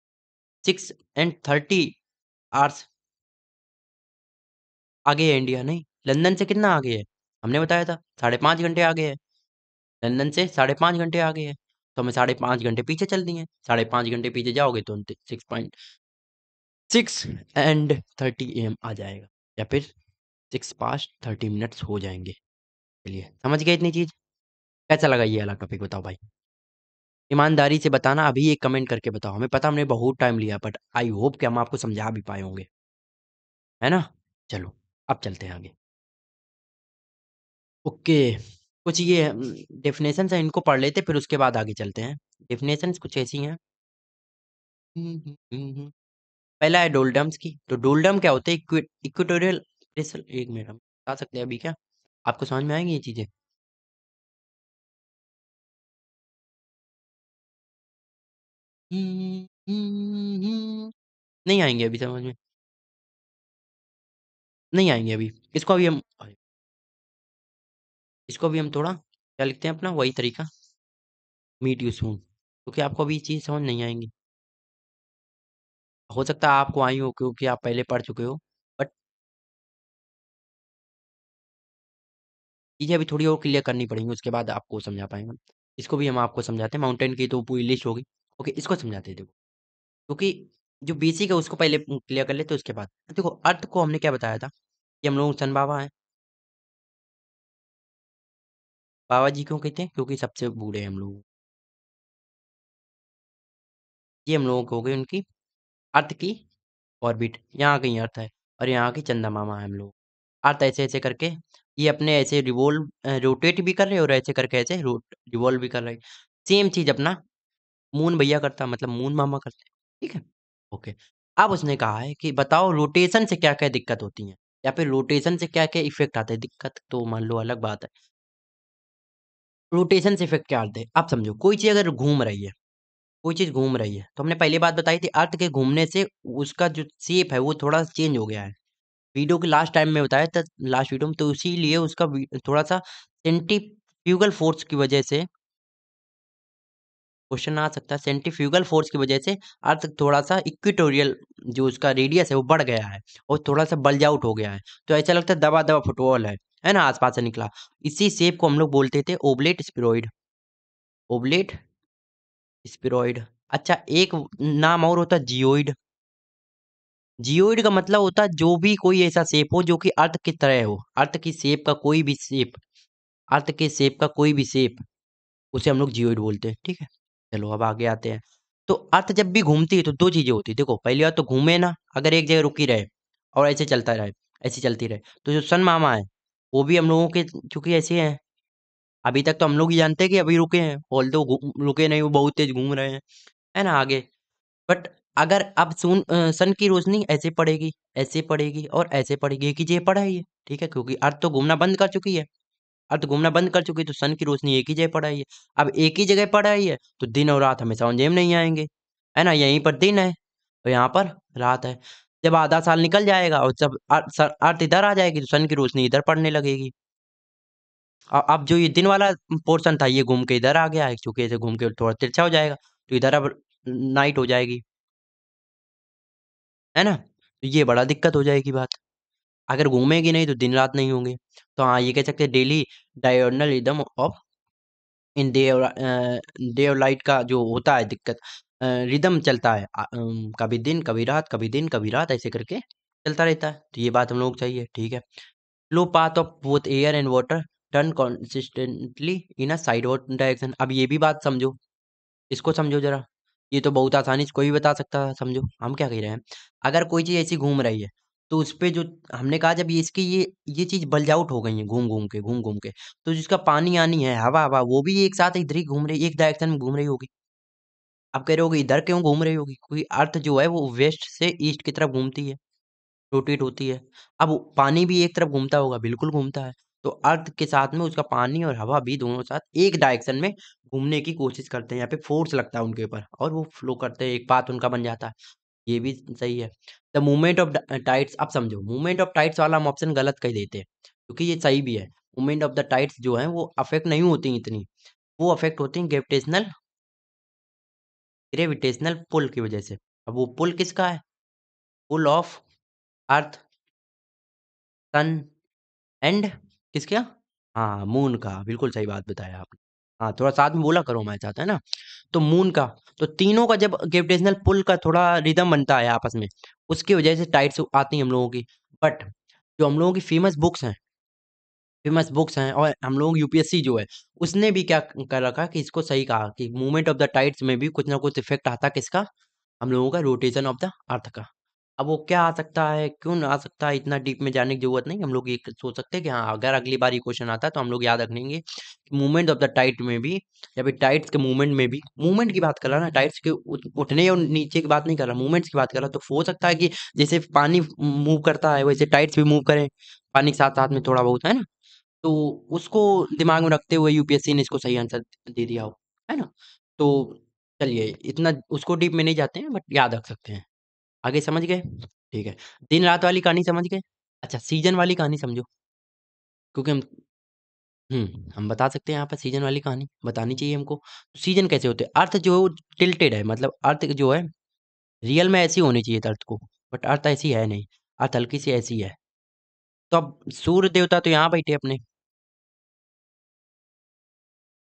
सिक्स एंड थर्टी आर्स आगे है इंडिया नहीं लंदन से कितना आगे है हमने बताया था साढ़े पाँच घंटे आगे है लंदन से साढ़े पाँच घंटे आगे है तो हमें साढ़े पाँच घंटे पीछे चल दिए साढ़े पाँच घंटे पीछे जाओगे तो six point six and thirty M आ जाएगा या फिर सिक्स पास थर्टी मिनट्स हो जाएंगे चलिए समझ गए इतनी चीज़ कैसा लगा ये वाला टॉपिक बताओ भाई ईमानदारी से बताना अभी एक कमेंट करके बताओ हमें पता हमने बहुत टाइम लिया बट आई होप कि हम आपको समझा भी पाए होंगे है ना चलो अब चलते हैं आगे ओके okay. कुछ ये डेफिनेशन है इनको पढ़ लेते फिर उसके बाद आगे चलते हैं डेफिनेशन कुछ ऐसी हैं पहला है डोलडम्स की तो डोलडम क्या होते हैं इक्वेटोरियल एक मैडम बता सकते हैं अभी क्या आपको समझ में आएंगी ये चीज़ें नहीं आएंगे अभी समझ में। नहीं आएंगे अभी, इसको अभी हम इसको अभी हम थोड़ा क्या लिखते हैं अपना वही तरीका मीट यू सून क्योंकि आपको अभी ये चीज़ समझ नहीं आएंगी हो सकता है आपको आई हो क्योंकि आप पहले पढ़ चुके हो, बट चीज़ें अभी थोड़ी और क्लियर करनी पड़ेंगी उसके बाद आपको समझा पाएंगे इसको भी हम आपको समझाते हैं माउंटेन की तो पूरी लिस्ट होगी। ओके इसको समझाते हैं देखो क्योंकि जो बीसी का उसको पहले क्लियर कर लेते तो उसके बाद देखो अर्थ को हमने क्या बताया था कि हम लोग सन बाबा हैं बाबा जी क्यों कहते हैं क्योंकि सबसे बूढ़े हैं हम लोग ये हम लोगों को हो गई उनकी अर्थ की ऑर्बिट यहाँ कहीं अर्थ है और यहाँ की चंदा मामा है हम लोग अर्थ ऐसे ऐसे करके ये अपने ऐसे रिवोल्व रोटेट भी कर रहे और ऐसे करके ऐसे रिवोल्व भी कर रहे सेम चीज अपना मून भैया करता मतलब मून मामा करते हैं, ठीक है? ओके। अब उसने कहा है कि बताओ रोटेशन से क्या-क्या दिक्कत होती है? या फिर रोटेशन से क्या-क्या इफ़ेक्ट आते हैं? दिक्कत तो मान लो अलग बात है। रोटेशन से इफ़ेक्ट क्या आते हैं? आप समझो कोई चीज़ अगर घूम रही है, कोई चीज़ घूम रही है, तो हमने पहले बात बताई थी अर्थ के घूमने से उसका जो शेप है वो थोड़ा चेंज हो गया है। वीडियो के लास्ट टाइम में बताया था लास्ट वीडियो में तो इसीलिए उसका थोड़ा-सा सेंट्रीफ्यूगल फ़ोर्स की वजह से क्वेश्चन आ सकता है सेंटिफ्यूगल फोर्स की वजह से अर्थ थोड़ा सा इक्विटोरियल जो उसका रेडियस है वो बढ़ गया है और थोड़ा सा बल्ज आउट हो गया है तो ऐसा लगता है दबा दबा फुटबॉल है है ना आसपास से निकला इसी सेप को हम लोग बोलते थे ओबलेट स्पिरोइड ओबलेट स्पिरोइड अच्छा एक नाम और होता है जियोइड जियोइड का मतलब होता है जो भी कोई ऐसा शेप हो जो कि अर्थ की तरह हो अर्थ की शेप का कोई भी शेप अर्थ के शेप का कोई भी शेप उसे हम लोग जियोइड बोलते हैं ठीक है चलो अब आगे आते हैं तो अर्थ जब भी घूमती है तो दो चीज़ें होती है देखो पहली बात तो घूमे ना अगर एक जगह रुकी रहे और ऐसे चलता रहे ऐसे चलती रहे तो जो सन मामा है वो भी हम लोगों के क्योंकि ऐसे हैं अभी तक तो हम लोग ही जानते हैं कि अभी रुके हैं बोल तो रुके नहीं वो बहुत तेज घूम रहे हैं है ना आगे बट अगर अब सुन सन की रोशनी ऐसे पड़ेगी ऐसे पड़ेगी और ऐसे पड़ेगी कि ये जे पड़ा है ये ठीक है क्योंकि अर्थ तो घूमना बंद कर चुकी है अर्थ तो घूमना बंद कर चुकी तो सन की रोशनी एक ही जगह पड़ रही है अब एक ही जगह पड़ रही है तो दिन और रात हमेशा जेम नहीं आएंगे है ना यहीं पर दिन है और तो यहाँ पर रात है जब आधा साल निकल जाएगा और जब अर्थ इधर आ जाएगी तो सन की रोशनी इधर पड़ने लगेगी और अब जो ये दिन वाला पोर्शन था ये घूम के इधर आ गया है चूंकि इसे घूम के थोड़ा तिरछा हो जाएगा तो इधर अब नाइट हो जाएगी है ना तो ये बड़ा दिक्कत हो जाएगी बात अगर घूमेंगे नहीं तो दिन रात नहीं होंगे तो हाँ ये कह सकते हैं daily diurnal rhythm of in day और लाइट का जो होता है दिक्कत रिदम चलता है कभी दिन कभी रात कभी दिन कभी रात ऐसे करके चलता रहता है तो ये बात हम लोग चाहिए ठीक है low path of both air and water turn consistently in a side direction अब ये भी बात समझो इसको समझो जरा ये तो बहुत आसानी से कोई भी बता सकता है समझो हम क्या कह रहे हैं अगर कोई चीज़ ऐसी घूम रही है तो उस पर जो हमने कहा जब ये इसकी ये ये चीज़ बल्ज आउट हो गई है घूम घूम के घूम घूम के तो जिसका पानी आनी है हवा हवा वो भी एक साथ इधर ही घूम रही एक डायरेक्शन में घूम रही होगी अब कह रहे होगी इधर क्यों घूम रही होगी क्योंकि अर्थ जो है वो वेस्ट से ईस्ट की तरफ घूमती है रोटेट होती है अब पानी भी एक तरफ घूमता होगा बिल्कुल घूमता है तो अर्थ के साथ में उसका पानी और हवा भी दोनों साथ एक डायरेक्शन में घूमने की कोशिश करते हैं यहाँ पे फोर्स लगता है उनके ऊपर और वो फ्लो करते हैं एक पाथ उनका बन जाता है ये भी सही है द मूवमेंट ऑफ टाइट्स आप समझो मूवमेंट ऑफ टाइट्स वाला हम ऑप्शन गलत कह देते हैं क्योंकि ये सही भी है मूवमेंट ऑफ द टाइट्स जो है वो अफेक्ट नहीं होती इतनी वो अफेक्ट होती हैं ग्रेविटेशनल ग्रेविटेशनल पुल की वजह से अब वो पुल किसका है पुल ऑफ अर्थ सन एंड किसका हाँ मून का बिल्कुल सही बात बताया आपने हाँ थोड़ा साथ में बोला करो हमारे साथ है ना तो मून का तो तीनों का जब ग्रेविटेशनल पुल का थोड़ा रिदम बनता है आपस में उसकी वजह से टाइट्स आती हैं हम लोगों की बट जो हम लोगों की फेमस बुक्स हैं फेमस बुक्स हैं और हम लोग यूपीएससी जो है उसने भी क्या कर रखा कि इसको सही कहा कि मूवमेंट ऑफ द टाइट्स में भी कुछ ना कुछ इफेक्ट आता किसका हम लोगों का रोटेशन ऑफ द अर्थ का अब वो क्या आ सकता है क्यों ना आ सकता है इतना डीप में जाने की जरूरत नहीं हम लोग ये सोच सकते हैं कि हाँ अगर अगली बार ये क्वेश्चन आता है तो हम लोग याद रखेंगे कि मूवमेंट ऑफ द टाइट में भी या फिर टाइट्स के मूवमेंट में भी मूवमेंट की बात कर रहा ना टाइट्स के उठने और नीचे की बात नहीं कर रहा मूवमेंट्स की बात कर रहा तो हो सकता है कि जैसे पानी मूव करता है वैसे टाइट्स भी मूव करें पानी के साथ साथ में थोड़ा बहुत है ना तो उसको दिमाग में रखते हुए यूपीएससी ने इसको सही आंसर दे दिया हो है ना तो चलिए इतना उसको डीप में नहीं जाते हैं बट याद रख सकते हैं आगे समझ गए? ठीक है। दिन रात वाली कहानी समझ गए? अच्छा सीज़न वाली कहानी समझो। क्योंकि हम हम्म हम बता सकते हैं यहाँ पर सीज़न वाली कहानी बतानी चाहिए हमको। तो सीज़न कैसे होते हैं? अर्थ जो टिल्टेड है मतलब अर्थ जो है रियल में ऐसी होनी चाहिए अर्थ को, बट अर्थ ऐसी है नहीं। अर्थ हल्की-सी ऐसी है। तो अब सूर्य देवता तो यहाँ बैठे अपने।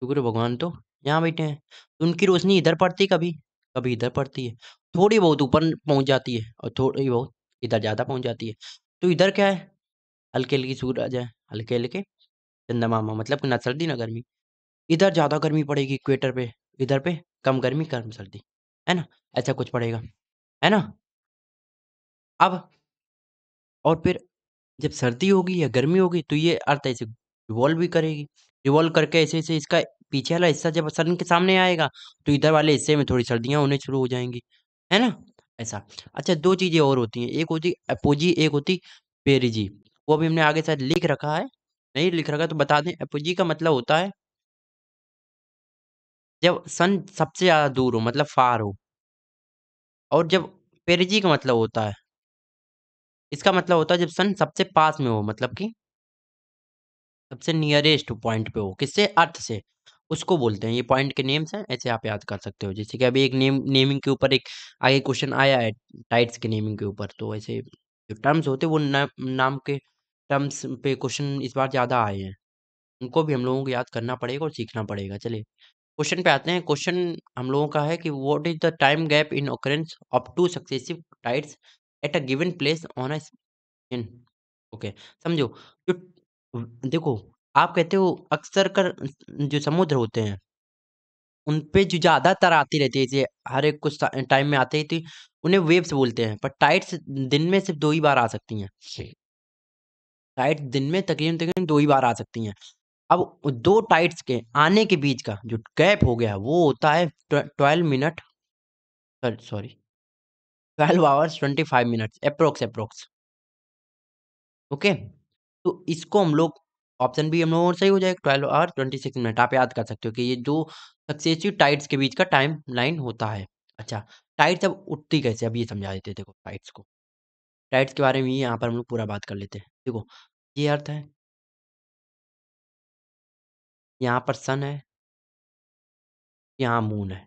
शुक्र भगवान तो यहाँ बैठे हैं। तो उनकी रोशनी इधर पड़ती कभी। कभी इधर पड़ती है थोड़ी बहुत ऊपर पहुंच जाती है और थोड़ी बहुत इधर ज़्यादा पहुंच जाती है तो इधर क्या है हल्के हल्के सूरज है हल्के हल्के चंदमामा मतलब ना सर्दी ना गर्मी इधर ज़्यादा गर्मी पड़ेगी इक्वेटर पे इधर पे कम गर्मी कम सर्दी है ना ऐसा कुछ पड़ेगा है ना अब और फिर जब सर्दी होगी या गर्मी होगी तो ये अर्थ ऐसे रिवॉल्व भी करेगी रिवॉल्व करके ऐसे ऐसे इसका पीछे वाला हिस्सा जब सन के सामने आएगा तो इधर वाले हिस्से में थोड़ी सर्दियाँ होने शुरू हो जाएंगी है ना ऐसा अच्छा दो चीज़ें और होती हैं एक होती अपोजी एक होती पेरिजी वो अभी हमने आगे साथ लिख रखा है नहीं लिख रखा तो बता दें अपोजी का मतलब होता है जब सन सबसे ज़्यादा दूर हो मतलब फार हो और जब पेरिजी का मतलब होता है इसका मतलब होता है जब सन सबसे पास में हो मतलब कि सबसे नियरेस्ट पॉइंट पे हो किससे अर्थ से उसको बोलते हैं ये पॉइंट के नेम्स हैं ऐसे आप याद कर सकते हो जैसे कि अभी एक नेम नेमिंग के ऊपर एक आगे क्वेश्चन आया है टाइट्स के नेमिंग के ऊपर तो ऐसे जो टर्म्स होते हैं वो ना, नाम के टर्म्स पे क्वेश्चन इस बार ज़्यादा आए हैं उनको भी हम लोगों को याद करना पड़ेगा और सीखना पड़ेगा चलिए क्वेश्चन पे आते हैं क्वेश्चन हम लोगों का है कि what is the time gap in occurrence of two successive tides at a given place on a okay समझो जो देखो आप कहते हो अक्सर कर जो समुद्र होते हैं उन पे जो ज़्यादातर आती रहती है जैसे हर एक कुछ टाइम में आती रहती तो उन्हें वेव्स बोलते हैं पर टाइट्स दिन में सिर्फ दो ही बार आ सकती हैं टाइट दिन में तकरीबन तकरीबन दो ही बार आ सकती हैं अब दो टाइट्स के आने के बीच का जो गैप हो गया वो होता है twelve minute sorry twelve hours twenty five minutes approx approx okay तो इसको हम लोग ऑप्शन बी हम लोगों और सही हो जाएगा twelve hour twenty six minute आप याद कर सकते हो कि ये जो सक्सेसिव टाइट्स के बीच का टाइम लाइन होता है अच्छा टाइट्स अब उठती कैसे अब ये समझा देते देखो टाइट्स को टाइट्स के बारे में यहाँ पर हम लोग पूरा बात कर लेते हैं देखो ये अर्थ है यहाँ पर सन है यहाँ मून है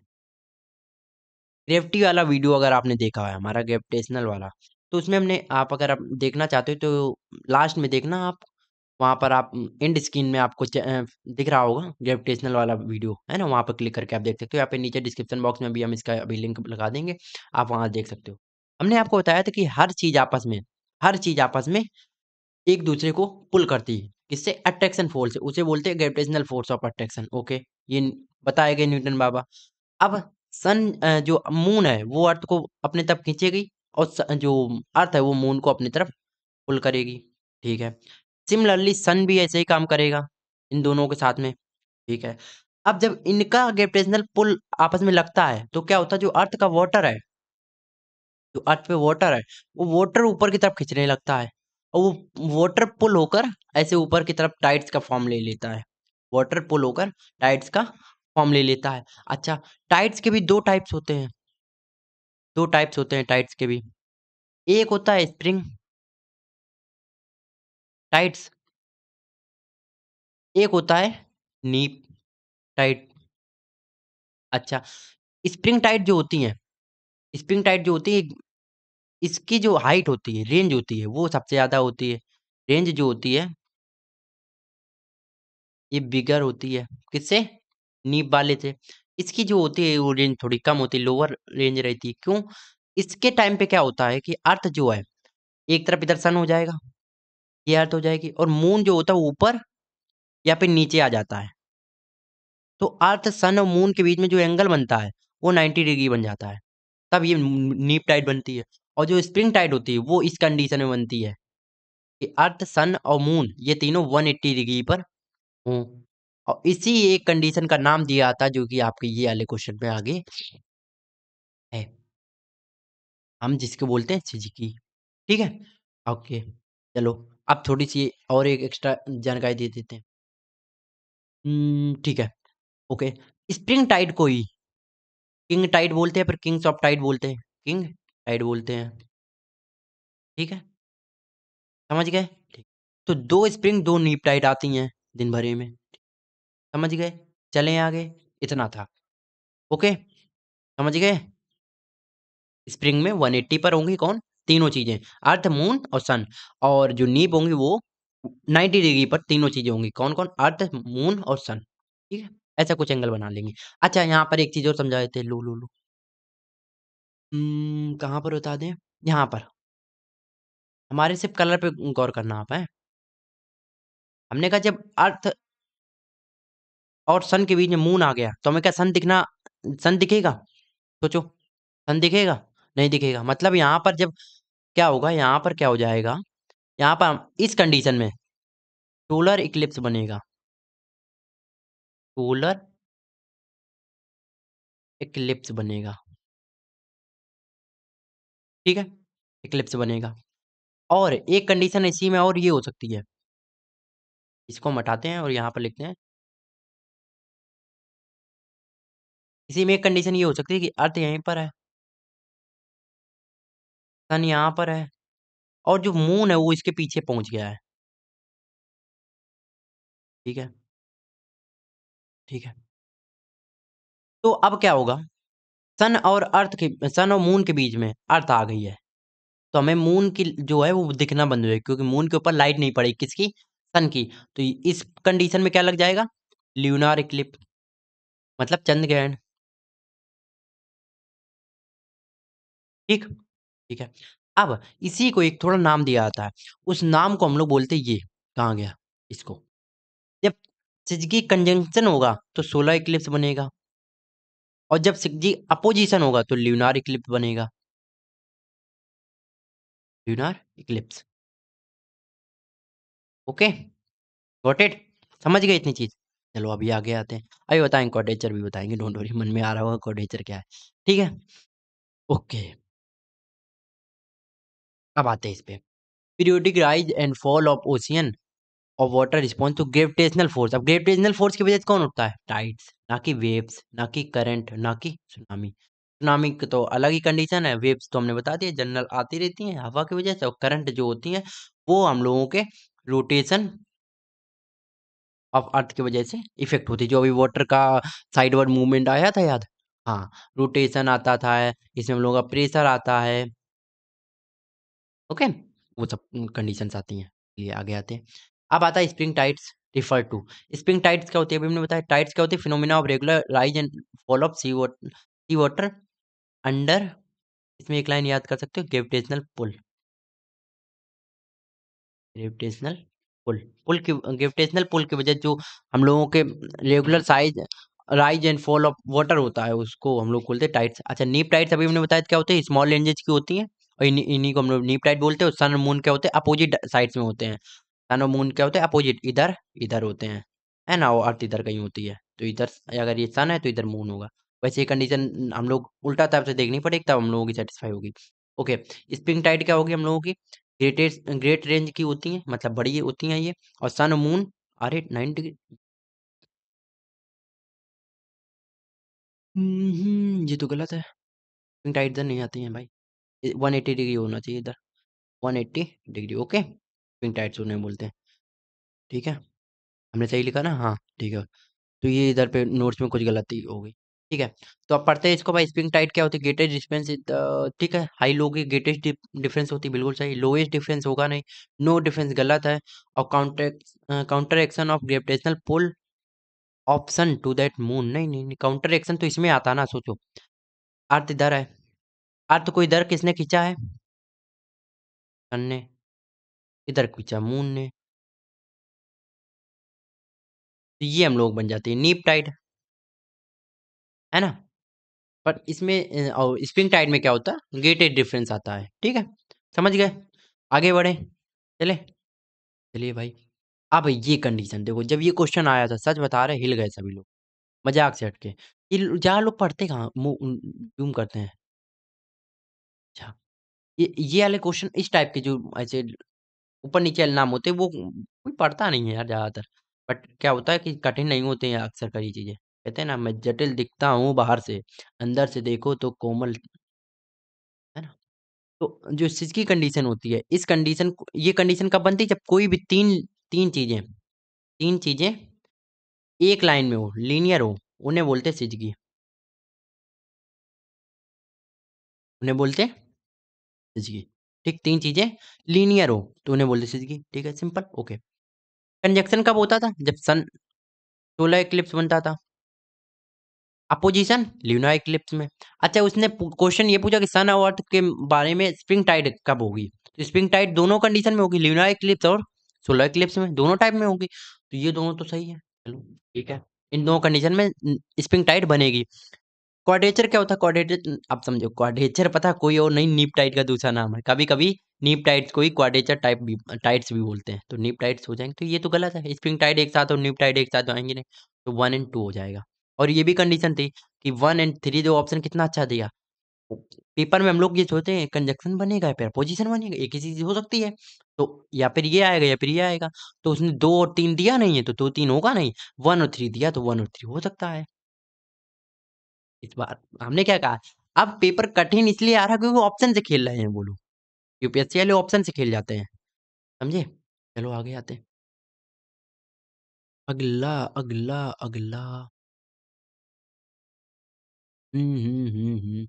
ग्रेविटी वाला वीडियो अगर आपने देखा है हमारा ग्रेविटेशनल वाला तो उसमें हमने आप अगर आप देखना चाहते हो तो लास्ट में देखना आप वहाँ पर आप एंड स्क्रीन में आपको दिख रहा होगा ग्रेविटेशनल वाला वीडियो है ना वहाँ पर क्लिक करके आप देख सकते हो यहाँ पे नीचे डिस्क्रिप्शन बॉक्स में भी हम इसका अभी लिंक लगा देंगे आप वहाँ देख सकते हो हमने आपको बताया था कि हर चीज़ आपस में हर चीज़ आपस में एक दूसरे को पुल करती है किससे अट्रैक्शन फोर्स है उसे बोलते हैं gravitational force of attraction okay ये बताए गए न्यूटन बाबा अब सन जो मून है वो अर्थ को अपने तरफ खींचेगी और जो अर्थ है वो मून को अपनी तरफ पुल करेगी ठीक है सिमिलरली सन भी ऐसे ही काम करेगा इन दोनों के साथ में ठीक है अब जब इनका ग्रेविटेशनल पुल आपस में लगता है तो क्या होता है जो अर्थ का वाटर है जो अर्थ पे वाटर है वो वाटर ऊपर की तरफ खींचने लगता है और वो वाटर पुल होकर ऐसे ऊपर की तरफ टाइड्स का फॉर्म ले लेता है वाटर पुल होकर टाइड्स का फॉर्म ले लेता है अच्छा टाइड्स के भी दो टाइप्स होते हैं दो टाइप्स होते हैं टाइड्स के भी एक होता है स्प्रिंग टाइट्स एक होता है नीप टाइट अच्छा स्प्रिंग टाइट जो होती है स्प्रिंग टाइट जो होती है इसकी जो हाइट होती है रेंज होती है वो सबसे ज़्यादा होती है रेंज जो होती है ये बिगर होती है किससे नीप वाले से इसकी जो होती है वो रेंज थोड़ी कम होती है लोअर रेंज रहती है क्यों इसके टाइम पे क्या होता है कि अर्थ जो है एक तरफ इधर सन हो जाएगा ये अर्थ हो जाएगी और मून जो होता है ऊपर या फिर नीचे आ जाता है तो अर्थ सन और मून के बीच में जो एंगल बनता है वो नाइन्टी डिग्री बन जाता है तब ये नीप टाइट बनती है और जो स्प्रिंग टाइट होती है वो इस कंडीशन में बनती है कि अर्थ सन और मून ये तीनों वन एट्टी डिग्री पर हों और इसी एक कंडीशन का नाम दिया था जो कि आपके ये वाले क्वेश्चन में आगे है हम जिसके बोलते हैं सिजिकी ठीक है ओके चलो आप थोड़ी सी और एक एक्स्ट्रा जानकारी दे देते हैं ठीक है ओके स्प्रिंग टाइड को ही किंग टाइड बोलते हैं पर किंग्स ऑफ टाइड बोलते हैं किंग टाइड बोलते हैं ठीक है समझ गए तो दो स्प्रिंग दो नीप टाइड आती हैं दिन भरे में समझ गए चले आगे इतना था ओके समझ गए स्प्रिंग में 180 पर होंगी कौन तीनों चीज़ें अर्थ मून और सन और जो नीप होंगी वो नाइन्टी डिग्री पर तीनों चीज़ें होंगी कौन कौन अर्थ मून और सन ठीक है ऐसा कुछ एंगल बना लेंगे अच्छा यहाँ पर एक चीज़ और समझा देते हैं लो लो लो कहाँ पर बता दें यहाँ पर हमारे सिर्फ कलर पे गौर करना आप है हमने कहा जब अर्थ और सन के बीच में मून आ गया तो हमें क्या सन दिखना सन दिखेगा सोचो सन दिखेगा नहीं दिखेगा मतलब यहाँ पर जब क्या होगा यहाँ पर क्या हो जाएगा यहाँ पर इस कंडीशन में सोलर इक्लिप्स बनेगा सोलर इक्लिप्स बनेगा ठीक है इक्लिप्स बनेगा और एक कंडीशन इसी में और ये हो सकती है इसको मटाते हैं और यहाँ पर लिखते हैं इसी में एक कंडीशन ये हो सकती है कि अर्थ यहीं पर है सन यहाँ पर है और जो मून है वो इसके पीछे पहुंच गया है ठीक है ठीक है तो अब क्या होगा सन और अर्थ के सन और मून के बीच में अर्थ आ गई है तो हमें मून की जो है वो दिखना बंद हो गया क्योंकि मून के ऊपर लाइट नहीं पड़ेगी किसकी सन की तो इस कंडीशन में क्या लग जाएगा ल्यूनार इक्लिप मतलब चंद्र ग्रहण ठीक ठीक है अब इसी को एक थोड़ा नाम दिया जाता है उस नाम को हम लोग बोलते ये कहाँ गया इसको जब सिजगी कंजंक्शन होगा तो सोलर इक्लिप्स बनेगा और जब सिजगी अपोजिशन होगा तो ल्यूनार इक्लिप्स बनेगा lunar eclipse okay got it समझ गए इतनी चीज चलो अभी आगे आते हैं अभी बताएंगे कॉडेचर भी बताएंगे डोंट वरी मन में आ रहा होगा कॉडेचर क्या है ठीक है ओके अब आते हैं इस पे periodic rise and fall of ocean और water response to gravitational force अब ग्रेविटेशनल फोर्स की वजह से कौन उठता है टाइड्स ना कि वेव्स ना कि करंट ना कि सुनामी सुनामी तो अलग ही कंडीशन है वेव्स तो हमने बता दिया जनरल आती रहती हैं हवा की वजह से और करंट जो होती हैं वो हम लोगों के रोटेशन ऑफ अर्थ की वजह से इफेक्ट होती है जो अभी वाटर का साइडवर्ड मूवमेंट आया था याद हाँ रोटेशन आता था इसमें हम लोगों का प्रेशर आता है ओके वो सब कंडीशंस आती हैं ये आगे आते हैं अब आता है spring tides refer to spring tides क्या होती है अभी हमने बताया टाइट्स क्या होती है phenomena of regular rise and fall of sea water sea water under इसमें एक लाइन याद कर सकते हो ग्रेविटेशनल पुल ग्रेविटेशनल पुल पुल की ग्रेविटेशनल पुल की वजह जो हम लोगों के regular size rise and fall of water होता है उसको हम लोग बोलते हैं टाइट्स अच्छा नीप टाइट्स अभी हमने बताया क्या होते हैं स्मॉल रेंजेज की होती हैं और इन्हीं को हम लोग नीप टाइट बोलते हैं सन और मून क्या होते हैं अपोजिट साइड्स में होते हैं सन और मून क्या होते हैं अपोजिट इधर इधर होते हैं है ना वो अर्थ इधर कहीं होती है तो इधर अगर ये सन है तो इधर मून होगा वैसे ये कंडीशन हम लोग उल्टा तरफ से देखनी पड़ेगी तब हम लोगों की सेटिस्फाई होगी ओके स्प्रिंग टाइट क्या होगी हम लोगों की ग्रेटेस्ट ग्रेट रेंज की होती है मतलब बड़ी होती हैं ये और सन और मून अरे नाइन डिग्री हम्म, ये तो गलत है टाइट इधर नहीं आती हैं भाई वन एट्टी डिग्री होना चाहिए इधर one eighty degree okay spring tide उन्हें बोलते हैं ठीक है हमने सही लिखा ना हाँ ठीक है तो ये इधर पे नोट्स में कुछ गलती हो गई ठीक है तो आप पढ़ते हैं इसको भाई स्प्रिंग टाइट क्या होती है गेटेज डिफरेंस ठीक है हाई लो की गेटेज डिफरेंस होती है बिल्कुल सही लोएस्ट डिफरेंस होगा नहीं नो डिफरेंस गलत है और counter counter action of gravitational pull option to that moon नहीं, नहीं काउंटर एक्शन तो इसमें आता ना सोचो अर्थ इधर है अर्थ तो को इधर किसने खींचा है सन ने इधर खींचा मून ने तो ये हम लोग बन जाते हैं नीप टाइड है ना पर इसमें और स्प्रिंग टाइड में क्या होता है गेटेड डिफरेंस आता है ठीक है समझ गए आगे बढ़े चले चलिए भाई अब ये कंडीशन देखो जब ये क्वेश्चन आया था सच बता रहे हिल गए सभी लोग मजाक से हटके ये जहाँ लोग पढ़ते कहाँ जूम करते हैं अच्छा। ये ये वाले क्वेश्चन इस टाइप के जो ऐसे ऊपर-नीचे वाले नाम होते हैं, वो कोई पढ़ता नहीं है यार ज़्यादातर। बट क्या होता है कि कठिन नहीं होते हैं अक्सर कई चीज़ें। कहते हैं ना मैं जटिल दिखता हूँ बाहर से, अंदर से देखो तो कोमल है ना? तो जो चीज़ की कंडीशन होती है, इस कंडीशन ये कंडीशन कब बनती है जब कोई भी तीन तीन चीज़ें तीन चीज़ें एक लाइन में हो, लीनियर हो, उन्हें बोलते हैं सिज़गी। उन्हें बोलते हैं सिजगी ठीक तीन चीजें लीनियर हो तो उन्हें बोलते सिजगी ठीक है सिंपल ओके कंजक्शन कब होता था जब सन सोलर इक्लिप्स बनता था अपोजिशन ल्यूना इक्लिप्स में अच्छा उसने क्वेश्चन ये पूछा कि सन और के बारे में स्प्रिंग टाइड कब होगी तो स्प्रिंग टाइड दोनों कंडीशन में होगी ल्यूना इक्लिप्स और सोलर इक्लिप्स में दोनों टाइप में होगी तो ये दोनों तो सही है चलो ठीक है इन दोनों कंडीशन में स्प्रिंग टाइड बनेगी क्वाडेचर क्या होता है क्वाड्रेचर आप समझो क्वाडेचर पता कोई और नहीं नीप टाइट का दूसरा नाम है कभी कभी नीप टाइट्स को ही क्वाडेचर टाइप भी टाइट्स भी बोलते हैं तो नीप टाइट्स हो जाएंगे तो ये तो गलत है स्प्रिंग टाइट एक साथ और नीप टाइट एक साथ आएंगे नहीं तो वन एंड टू हो जाएगा और ये भी कंडीशन थी कि वन एंड थ्री दो ऑप्शन कितना अच्छा दिया पेपर में हम लोग ये सोचते हैं कंजक्शन बनेगा या फिर पोजिशन बनेगा एक ही चीज हो सकती है तो या फिर ये आएगा या फिर ये आएगा तो उसने दो और तीन दिया नहीं है तो दो तीन होगा नहीं वन और थ्री दिया तो वन और थ्री हो सकता है इस बार हमने क्या कहा अब पेपर कठिन इसलिए आ रहा है क्योंकि ऑप्शन से खेल रहे हैं वो लोग यूपीएससी वाले ऑप्शन से खेल जाते हैं समझे चलो आगे आते हैं अगला अगला अगला हम्म, हम्म, हम्म, हम्म।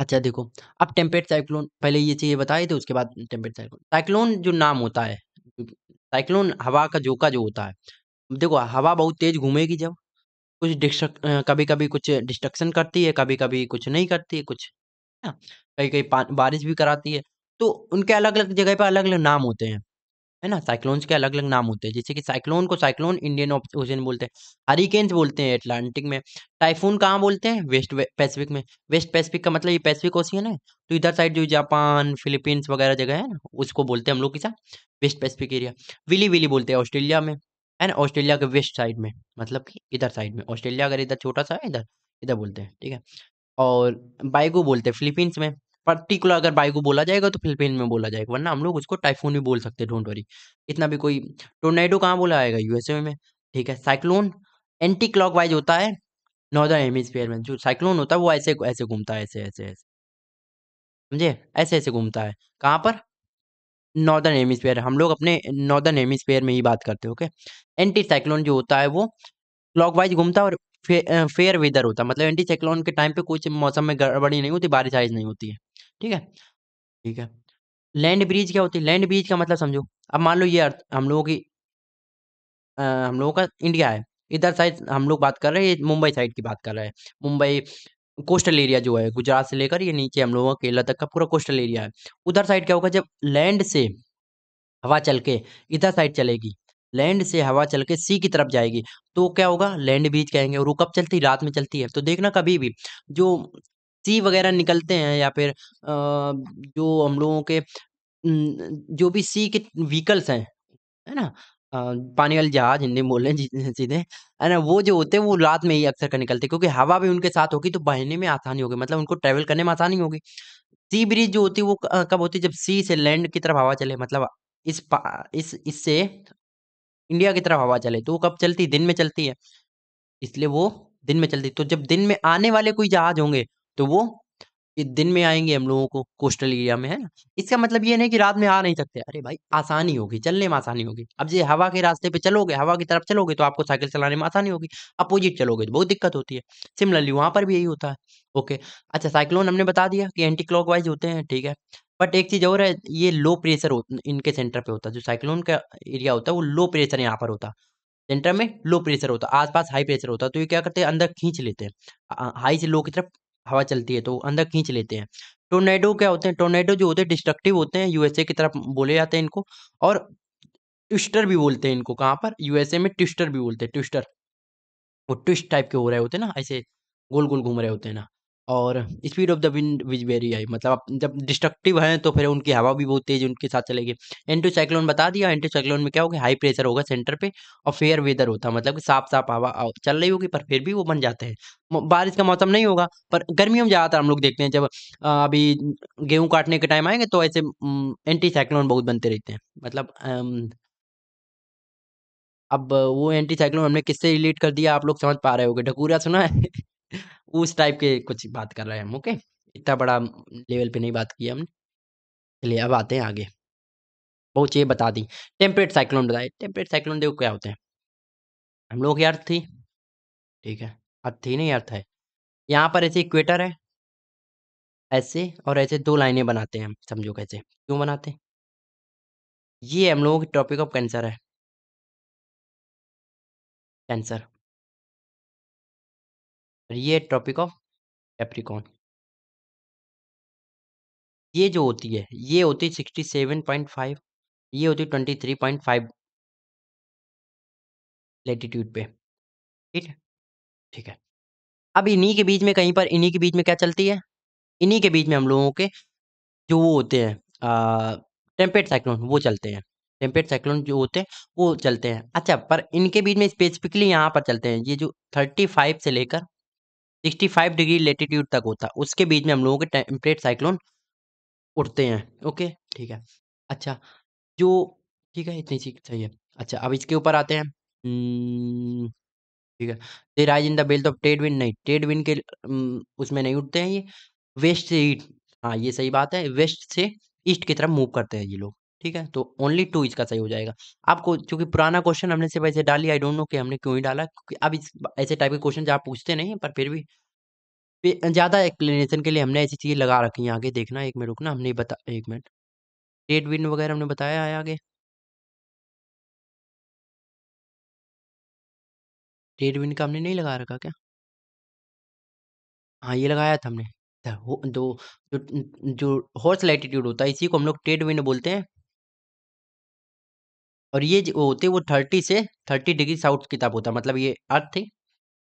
अच्छा देखो अब टेम्परेट साइक्लोन पहले ये चीज़ बताए थे उसके बाद टेम्परेट साइक्लोन साइक्लोन जो नाम होता है साइक्लोन हवा का झोंका जो होता है देखो हवा बहुत तेज घूमेगी जब कुछ डिस्ट्रक कभी कभी कुछ डिस्ट्रक्शन करती है कभी कभी कुछ नहीं करती है कुछ है ना कहीं कहीं बारिश भी कराती है तो उनके अलग अलग जगह पर अलग अलग नाम होते हैं है ना साइक्लोन्स के अलग अलग नाम होते हैं जैसे कि साइक्लोन को साइक्लोन इंडियन ओशन बोलते हैं हरिकेन्स बोलते हैं अटलांटिक में टाइफून कहाँ बोलते हैं वेस्ट पैसिफिक में वेस्ट पैसिफिक का मतलब ये पैसिफिक ओशियन है तो इधर साइड जो जापान फिलीपींस वगैरह जगह है ना उसको बोलते हैं हम लोग के साथ west pacific area willy willy बोलते हैं ऑस्ट्रेलिया में एंड ऑस्ट्रेलिया के वेस्ट साइड में मतलब कि इधर साइड में ऑस्ट्रेलिया अगर इधर छोटा सा है इधर इधर बोलते हैं ठीक है और बाइगो बोलते हैं फिलीपींस में पर्टिकुलर अगर बाइगो बोला जाएगा तो फिलीपींस में बोला जाएगा वरना हम लोग उसको टाइफून भी बोल सकते हैं डोंट वरी इतना भी कोई टोर्नेडो कहाँ बोला जाएगा यूएसए में ठीक है साइक्लोन एंटी क्लॉक वाइज होता है नॉर्दर्न हेमिसफेयर में जो साइक्लोन होता है वो ऐसे ऐसे घूमता है ऐसे ऐसे ऐसे समझे ऐसे ऐसे घूमता है कहाँ पर नॉर्दर्न हेमिसफेयर हम लोग अपने नॉर्दर्न हेमिसफेयर में ही बात करते हैं ओके एंटी साइक्लोन जो होता है वो क्लॉकवाइज घूमता है और फेयर वेदर होता है मतलब एंटी साइक्लोन के टाइम पे कुछ मौसम में गड़बड़ी नहीं होती बारिश आइज नहीं होती है ठीक है ठीक है लैंड ब्रिज क्या होती है लैंड ब्रिज का मतलब समझो अब मान लो ये अर्थ हम लोगों की आ, हम लोगों का इंडिया है इधर साइड हम लोग बात कर रहे हैं मुंबई साइड की बात कर रहे हैं मुंबई कोस्टल एरिया जो है गुजरात से लेकर ये नीचे हम लोगों केरला तक का पूरा कोस्टल एरिया है उधर साइड क्या होगा जब लैंड से हवा चल के इधर साइड चलेगी लैंड से हवा चल के सी की तरफ जाएगी तो क्या होगा लैंड बीच कहेंगे और वो कब चलती रात में चलती है तो देखना कभी भी जो सी वगैरह निकलते हैं या फिर जो हम लोगों के जो भी सी के व्हीकल्स हैं है ना पानी वाले जहाज हिंदी बोल रहे हैं जी सीधे, है ना? वो जो होते हैं वो रात में ही अक्सर कर निकलते क्योंकि हवा भी उनके साथ होगी तो बहने में आसानी होगी मतलब उनको ट्रैवल करने में आसानी होगी। सी ब्रिज जो होती है वो कब होती है जब सी से लैंड की तरफ हवा चले मतलब इस इस इससे इंडिया की तरफ हवा चले तो वो कब चलती दिन में चलती है। इसलिए वो दिन में चलती तो जब दिन में आने वाले कोई जहाज होंगे तो वो कि दिन में आएंगे हम लोगों को कोस्टल एरिया में है ना इसका मतलब ये नहीं कि रात में आ नहीं सकते अरे भाई आसानी होगी चलने में आसानी होगी अब जो हवा के रास्ते पे चलोगे हवा की तरफ चलोगे तो आपको साइकिल चलाने में आसानी होगी अपोजिट चलोगे तो बहुत दिक्कत होती है सिमिलरली वहाँ पर भी यही होता है ओके अच्छा साइक्लोन हमने बता दिया कि एंटी वाइज होते हैं ठीक है बट एक चीज़ और है ये लो प्रेशर इनके सेंटर पे होता है जो साइक्लोन का एरिया होता है वो लो प्रेशर यहाँ पर होता है सेंटर में लो प्रेशर होता है आसपास हाई प्रेशर होता है तो ये क्या करते हैं अंदर खींच लेते हैं हाई से लो की तरफ हवा चलती है तो अंदर खींच लेते हैं टोर्नेडो क्या होते हैं टोर्नेडो जो होते हैं डिस्ट्रक्टिव होते हैं यूएसए की तरफ बोले जाते हैं इनको और ट्विस्टर भी बोलते हैं इनको कहाँ पर यूएसए में ट्विस्टर भी बोलते हैं ट्विस्टर वो ट्विस्ट टाइप के हो रहे होते हैं ना ऐसे गोल गोल घूम रहे होते हैं ना और speed of the wind is very high मतलब आप जब डिस्ट्रक्टिव हैं तो फिर उनकी हवा भी बहुत तेज उनके साथ चलेगी एंटी साइक्लोन बता दिया एंटी साइक्लोन में क्या होगा हाई प्रेशर होगा सेंटर पे और फेयर वेदर होता है मतलब कि साफ साफ हवा चल रही होगी पर फिर भी वो बन जाते हैं बारिश का मौसम नहीं होगा पर गर्मियों में ज़्यादातर हम लोग देखते हैं जब अभी गेहूँ काटने के टाइम आएंगे तो ऐसे एंटी साइक्लोन बहुत बनते रहते हैं मतलब अब वो एंटी साइक्लोन हमने किससे रिलेट कर दिया आप लोग समझ पा रहे होगे ढकूरा सुना है उस टाइप के कुछ बात कर रहे हैं हम ओके इतना बड़ा लेवल पे नहीं बात की हमने चलिए अब आते हैं आगे बहुत चीज़ बता दी टेम्परेट साइक्लोन बताए टेम्परेट साइक्लोन देखो क्या होते हैं हम लोग अर्थ थी ठीक है अर्थ थी नहीं अर्थ है यहाँ पर ऐसे इक्वेटर है ऐसे और ऐसे दो लाइनें बनाते हैं हम समझो कैसे क्यों बनाते हैं ये हम लोगों की टॉपिक ऑफ कैंसर है कैंसर ये ट्रॉपिक ऑफ एप्रिकॉन ये जो होती है ये होती है सिक्सटी सेवन पॉइंट फाइव ये होती है twenty three point five latitude पे ठीक है ठीक है अब इन्हीं के बीच में कहीं पर इन्हीं के बीच में क्या चलती है इन्हीं के बीच में हम लोगों के जो वो होते हैं टेम्परेट साइक्लोन वो चलते हैं टेम्परेट साइक्लोन जो होते हैं वो चलते हैं अच्छा पर इनके बीच में स्पेसिफिकली यहाँ पर चलते हैं ये जो थर्टी फाइव से लेकर सिक्सटी फाइव डिग्री लेटीट्यूड तक होता है उसके बीच में हम लोगों के टेम्परेट साइक्लोन उठते हैं ओके ठीक है अच्छा जो ठीक है इतनी चीज सही है अच्छा अब इसके ऊपर आते हैं हम्म, ठीक है they rise in the belt of trade wind नहीं ट्रेड विन के उसमें नहीं उठते हैं ये वेस्ट से ईस्ट हाँ ये सही बात है वेस्ट से ईस्ट की तरफ मूव करते हैं ये लोग ठीक है तो ओनली टू इसका सही हो जाएगा आपको क्योंकि पुराना क्वेश्चन हमने सिर्फ ऐसे डाली आई डोंट नो कि हमने क्यों ही डाला क्योंकि अब इस ऐसे टाइप के क्वेश्चन आप पूछते नहीं पर फिर भी ज़्यादा एक्सप्लेनेशन के लिए हमने ऐसी चीज़ें लगा रखी हैं आगे देखना एक मिनट रुकना हमने बता एक मिनट डेट विन वगैरह हमने बताया है आगे डेट विन का हमने नहीं लगा रखा क्या हाँ ये लगाया था हमने दो जो जो हॉर्स लैटिट्यूड होता है इसी को हम लोग ट्रेड विंड बोलते हैं और ये जो होते वो थर्टी से थर्टी डिग्री साउथ की तरफ होता मतलब ये अर्थ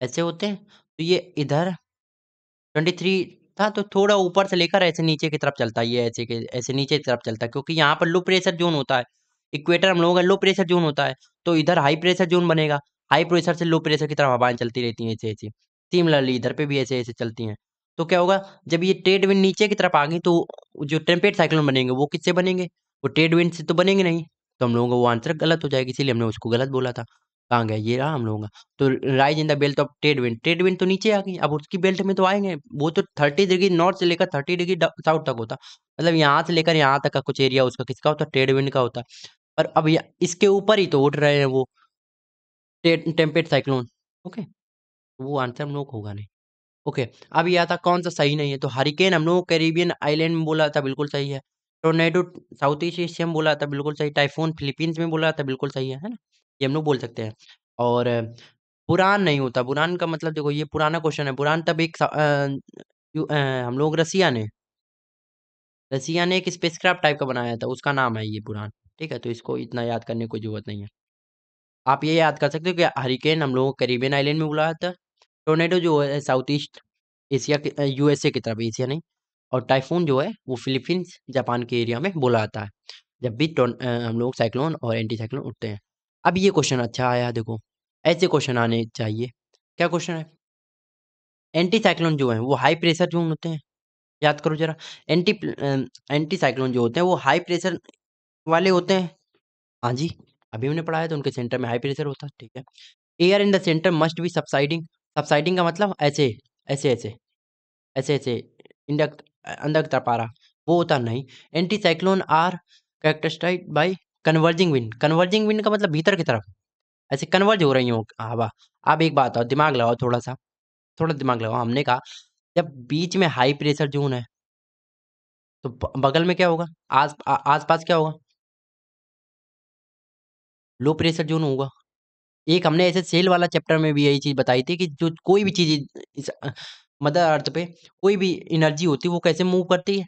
ऐसे होते हैं तो ये इधर ट्वेंटी थ्री था तो थोड़ा ऊपर से लेकर ऐसे नीचे की तरफ चलता है ये ऐसे के ऐसे नीचे की तरफ चलता है क्योंकि यहाँ पर लो प्रेशर जोन होता है इक्वेटर हम लोगों का लो प्रेशर जोन होता है तो इधर हाई प्रेशर जोन बनेगा हाई प्रेशर से लो प्रेशर की तरफ हवाएं चलती रहती हैं ऐसे ऐसे सिमिलरली इधर पर भी ऐसे ऐसे चलती हैं तो क्या होगा जब ये ट्रेड विंड नीचे की तरफ आ गई तो जो टेम्परेट साइक्लोन बनेंगे वो किससे बनेंगे वो ट्रेड विंड से तो बनेंगे नहीं तो हम लोगों का वो आंसर गलत हो जाएगा इसीलिए हमने उसको गलत बोला था कहाँ गया ये रहा हम लोगों का तो rise in the belt of trade wind trade wind तो नीचे आ गई अब उसकी बेल्ट में तो आएंगे वो तो थर्टी डिग्री नॉर्थ से लेकर थर्टी डिग्री साउथ तक होता मतलब यहाँ से लेकर यहाँ तक का कुछ एरिया उसका किसका होता ट्रेड विंड का होता पर अब इसके ऊपर ही तो उठ रहे हैं वो टेम्परेट साइक्लोन ओके वो आंसर हम लोग होगा नहीं ओके अब यह था कौन सा सही नहीं है तो हरिकेन हम लोग कैरिबियन आइलैंड में बोला था बिल्कुल सही है टोर्नेडो साउथ ईस्ट एशिया में बोला था बिल्कुल सही टाइफून फिलीपींस में बोला था बिल्कुल सही है है ना ये हम लोग बोल सकते हैं और बुरान नहीं होता बुरान का मतलब देखो ये पुराना क्वेश्चन है बुरान तब एक आ, आ, हम लोग रसिया ने रसिया ने एक स्पेसक्राफ्ट टाइप का बनाया था उसका नाम है ये बुरान ठीक है तो इसको इतना याद करने की जरूरत नहीं है आप ये याद कर सकते हो कि हरिकेन हम लोग करीबियन आइलैंड में बुलाया था टोर्नेडो जो है साउथ ईस्ट एशिया यूएसए की तरफ एशिया नहीं और टाइफून जो है वो फिलीपींस जापान के एरिया में बोला जाता है जब भी हम लोग साइक्लोन और एंटी साइक्लोन उठते हैं अब ये क्वेश्चन अच्छा आया देखो ऐसे क्वेश्चन आने चाहिए क्या क्वेश्चन है एंटी साइक्लोन जो है वो हाई प्रेशर जोन होते हैं याद करो जरा एंटी एंटी साइक्लोन जो होते हैं वो हाई प्रेशर वाले होते हैं हाँ जी अभी हमने पढ़ाया तो उनके सेंटर में हाई प्रेशर होता है ठीक है air in the centre must be subsiding subsiding का मतलब ऐसे ऐसे ऐसे ऐसे ऐसे इंडक्ट अंदर की तरफ आ रहा वो होता नहीं anti cyclone are characterise by converging wind converging wind का मतलब भीतर की तरफ ऐसे कन्वर्ज हो रही हूँ हवा अब एक बात और दिमाग लगाओ थोड़ा सा थोड़ा दिमाग लगाओ हमने कहा जब बीच में हाई प्रेशर जोन है तो बगल में क्या होगा आस आ, आसपास क्या होगा लो प्रेशर जोन होगा एक हमने ऐसे सेल वाला चैप्टर में भी यही चीज़ बताई थी कि जो कोई भी चीज़ मदर अर्थ पे कोई भी एनर्जी होती है वो कैसे मूव करती है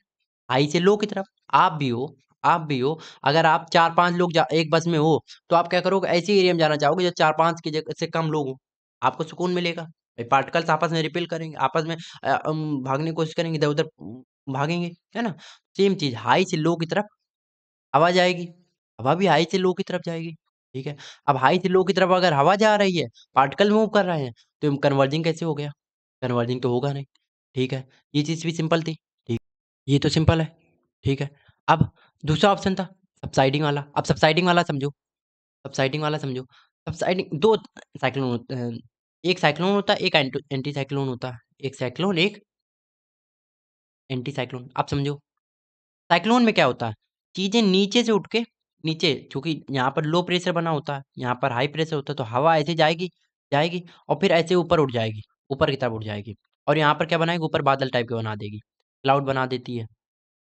हाई से लो की तरफ आप भी हो आप भी हो अगर आप चार पांच लोग एक बस में हो तो आप क्या करोगे ऐसे एरिया में जाना चाहोगे जो चार पांच की जगह से कम लोग हो आपको सुकून मिलेगा पार्टिकल्स आपस में रिपेल करेंगे आपस में भागने की कोशिश करेंगे इधर उधर भागेंगे है ना सेम चीज हाई से लो की तरफ हवा जाएगी हवा भी हाई से लो की तरफ जाएगी ठीक है अब हाई से लो की तरफ अगर हवा जा रही है पार्टिकल मूव कर रहे हैं तो कन्वर्जिंग कैसे हो गया कन्वर्जिंग तो होगा नहीं ठीक है ये चीज़ भी सिंपल थी ठीक ये तो सिंपल है ठीक है अब दूसरा ऑप्शन था सबसाइडिंग वाला अब सबसाइडिंग वाला समझो सबसाइडिंग वाला समझो सबसाइडिंग दो साइक्लोन होते हैं एक साइक्लोन होता है एक एंटी साइक्लोन होता है एक साइक्लोन एक एंटी साइक्लोन आप समझो साइक्लोन में क्या होता है चीज़ें नीचे से उठ के नीचे क्योंकि यहाँ पर लो प्रेशर बना होता है यहाँ पर हाई प्रेशर होता है तो हवा ऐसे जाएगी जाएगी और फिर ऐसे ऊपर उठ जाएगी ऊपर की तरफ उठ जाएगी और यहाँ पर क्या बनाएगी ऊपर बादल टाइप के बना देगी क्लाउड बना देती है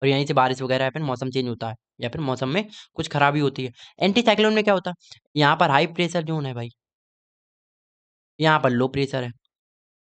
और यहीं से बारिश वगैरह या फिर मौसम चेंज होता है या फिर मौसम में कुछ खराबी होती है एंटी साइक्लोन में क्या होता है यहाँ पर हाई प्रेशर जोन है भाई यहाँ पर लो प्रेशर है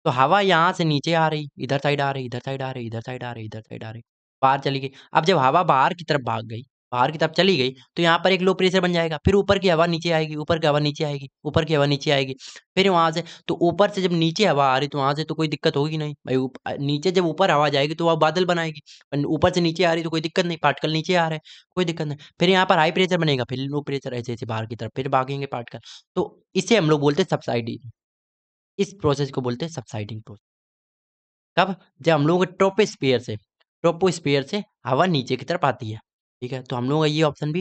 तो हवा यहाँ से नीचे आ रही इधर साइड आ रही इधर साइड आ रही इधर साइड आ रही इधर साइड आ रही बाहर चली गई अब जब हवा बाहर की तरफ भाग गई बाहर की तरफ चली गई तो यहाँ पर एक लो प्रेशर बन जाएगा फिर ऊपर की हवा नीचे आएगी ऊपर की हवा नीचे आएगी ऊपर की हवा नीचे आएगी फिर वहाँ से तो ऊपर से जब नीचे हवा आ रही तो वहाँ से तो कोई दिक्कत होगी नहीं भाई नीचे जब ऊपर हवा जाएगी तो वह बादल बनाएगी ऊपर से नीचे आ रही तो कोई दिक्कत नहीं पार्टिकल नीचे आ रहे कोई दिक्कत नहीं फिर यहाँ पर हाई प्रेशर बनेगा फिर लो प्रेशर ऐसे ऐसे बाहर की तरफ फिर भागेंगे पार्टिकल तो इसे हम लोग बोलते हैं सबसाइडिंग इस प्रोसेस को बोलते हैं सबसाइडिंग प्रोसेस कब जब हम लोग ट्रोपोस्फीयर से ट्रोपोस्फीयर से हवा नीचे की तरफ आती है ठीक है तो हम लोगों का ये ऑप्शन भी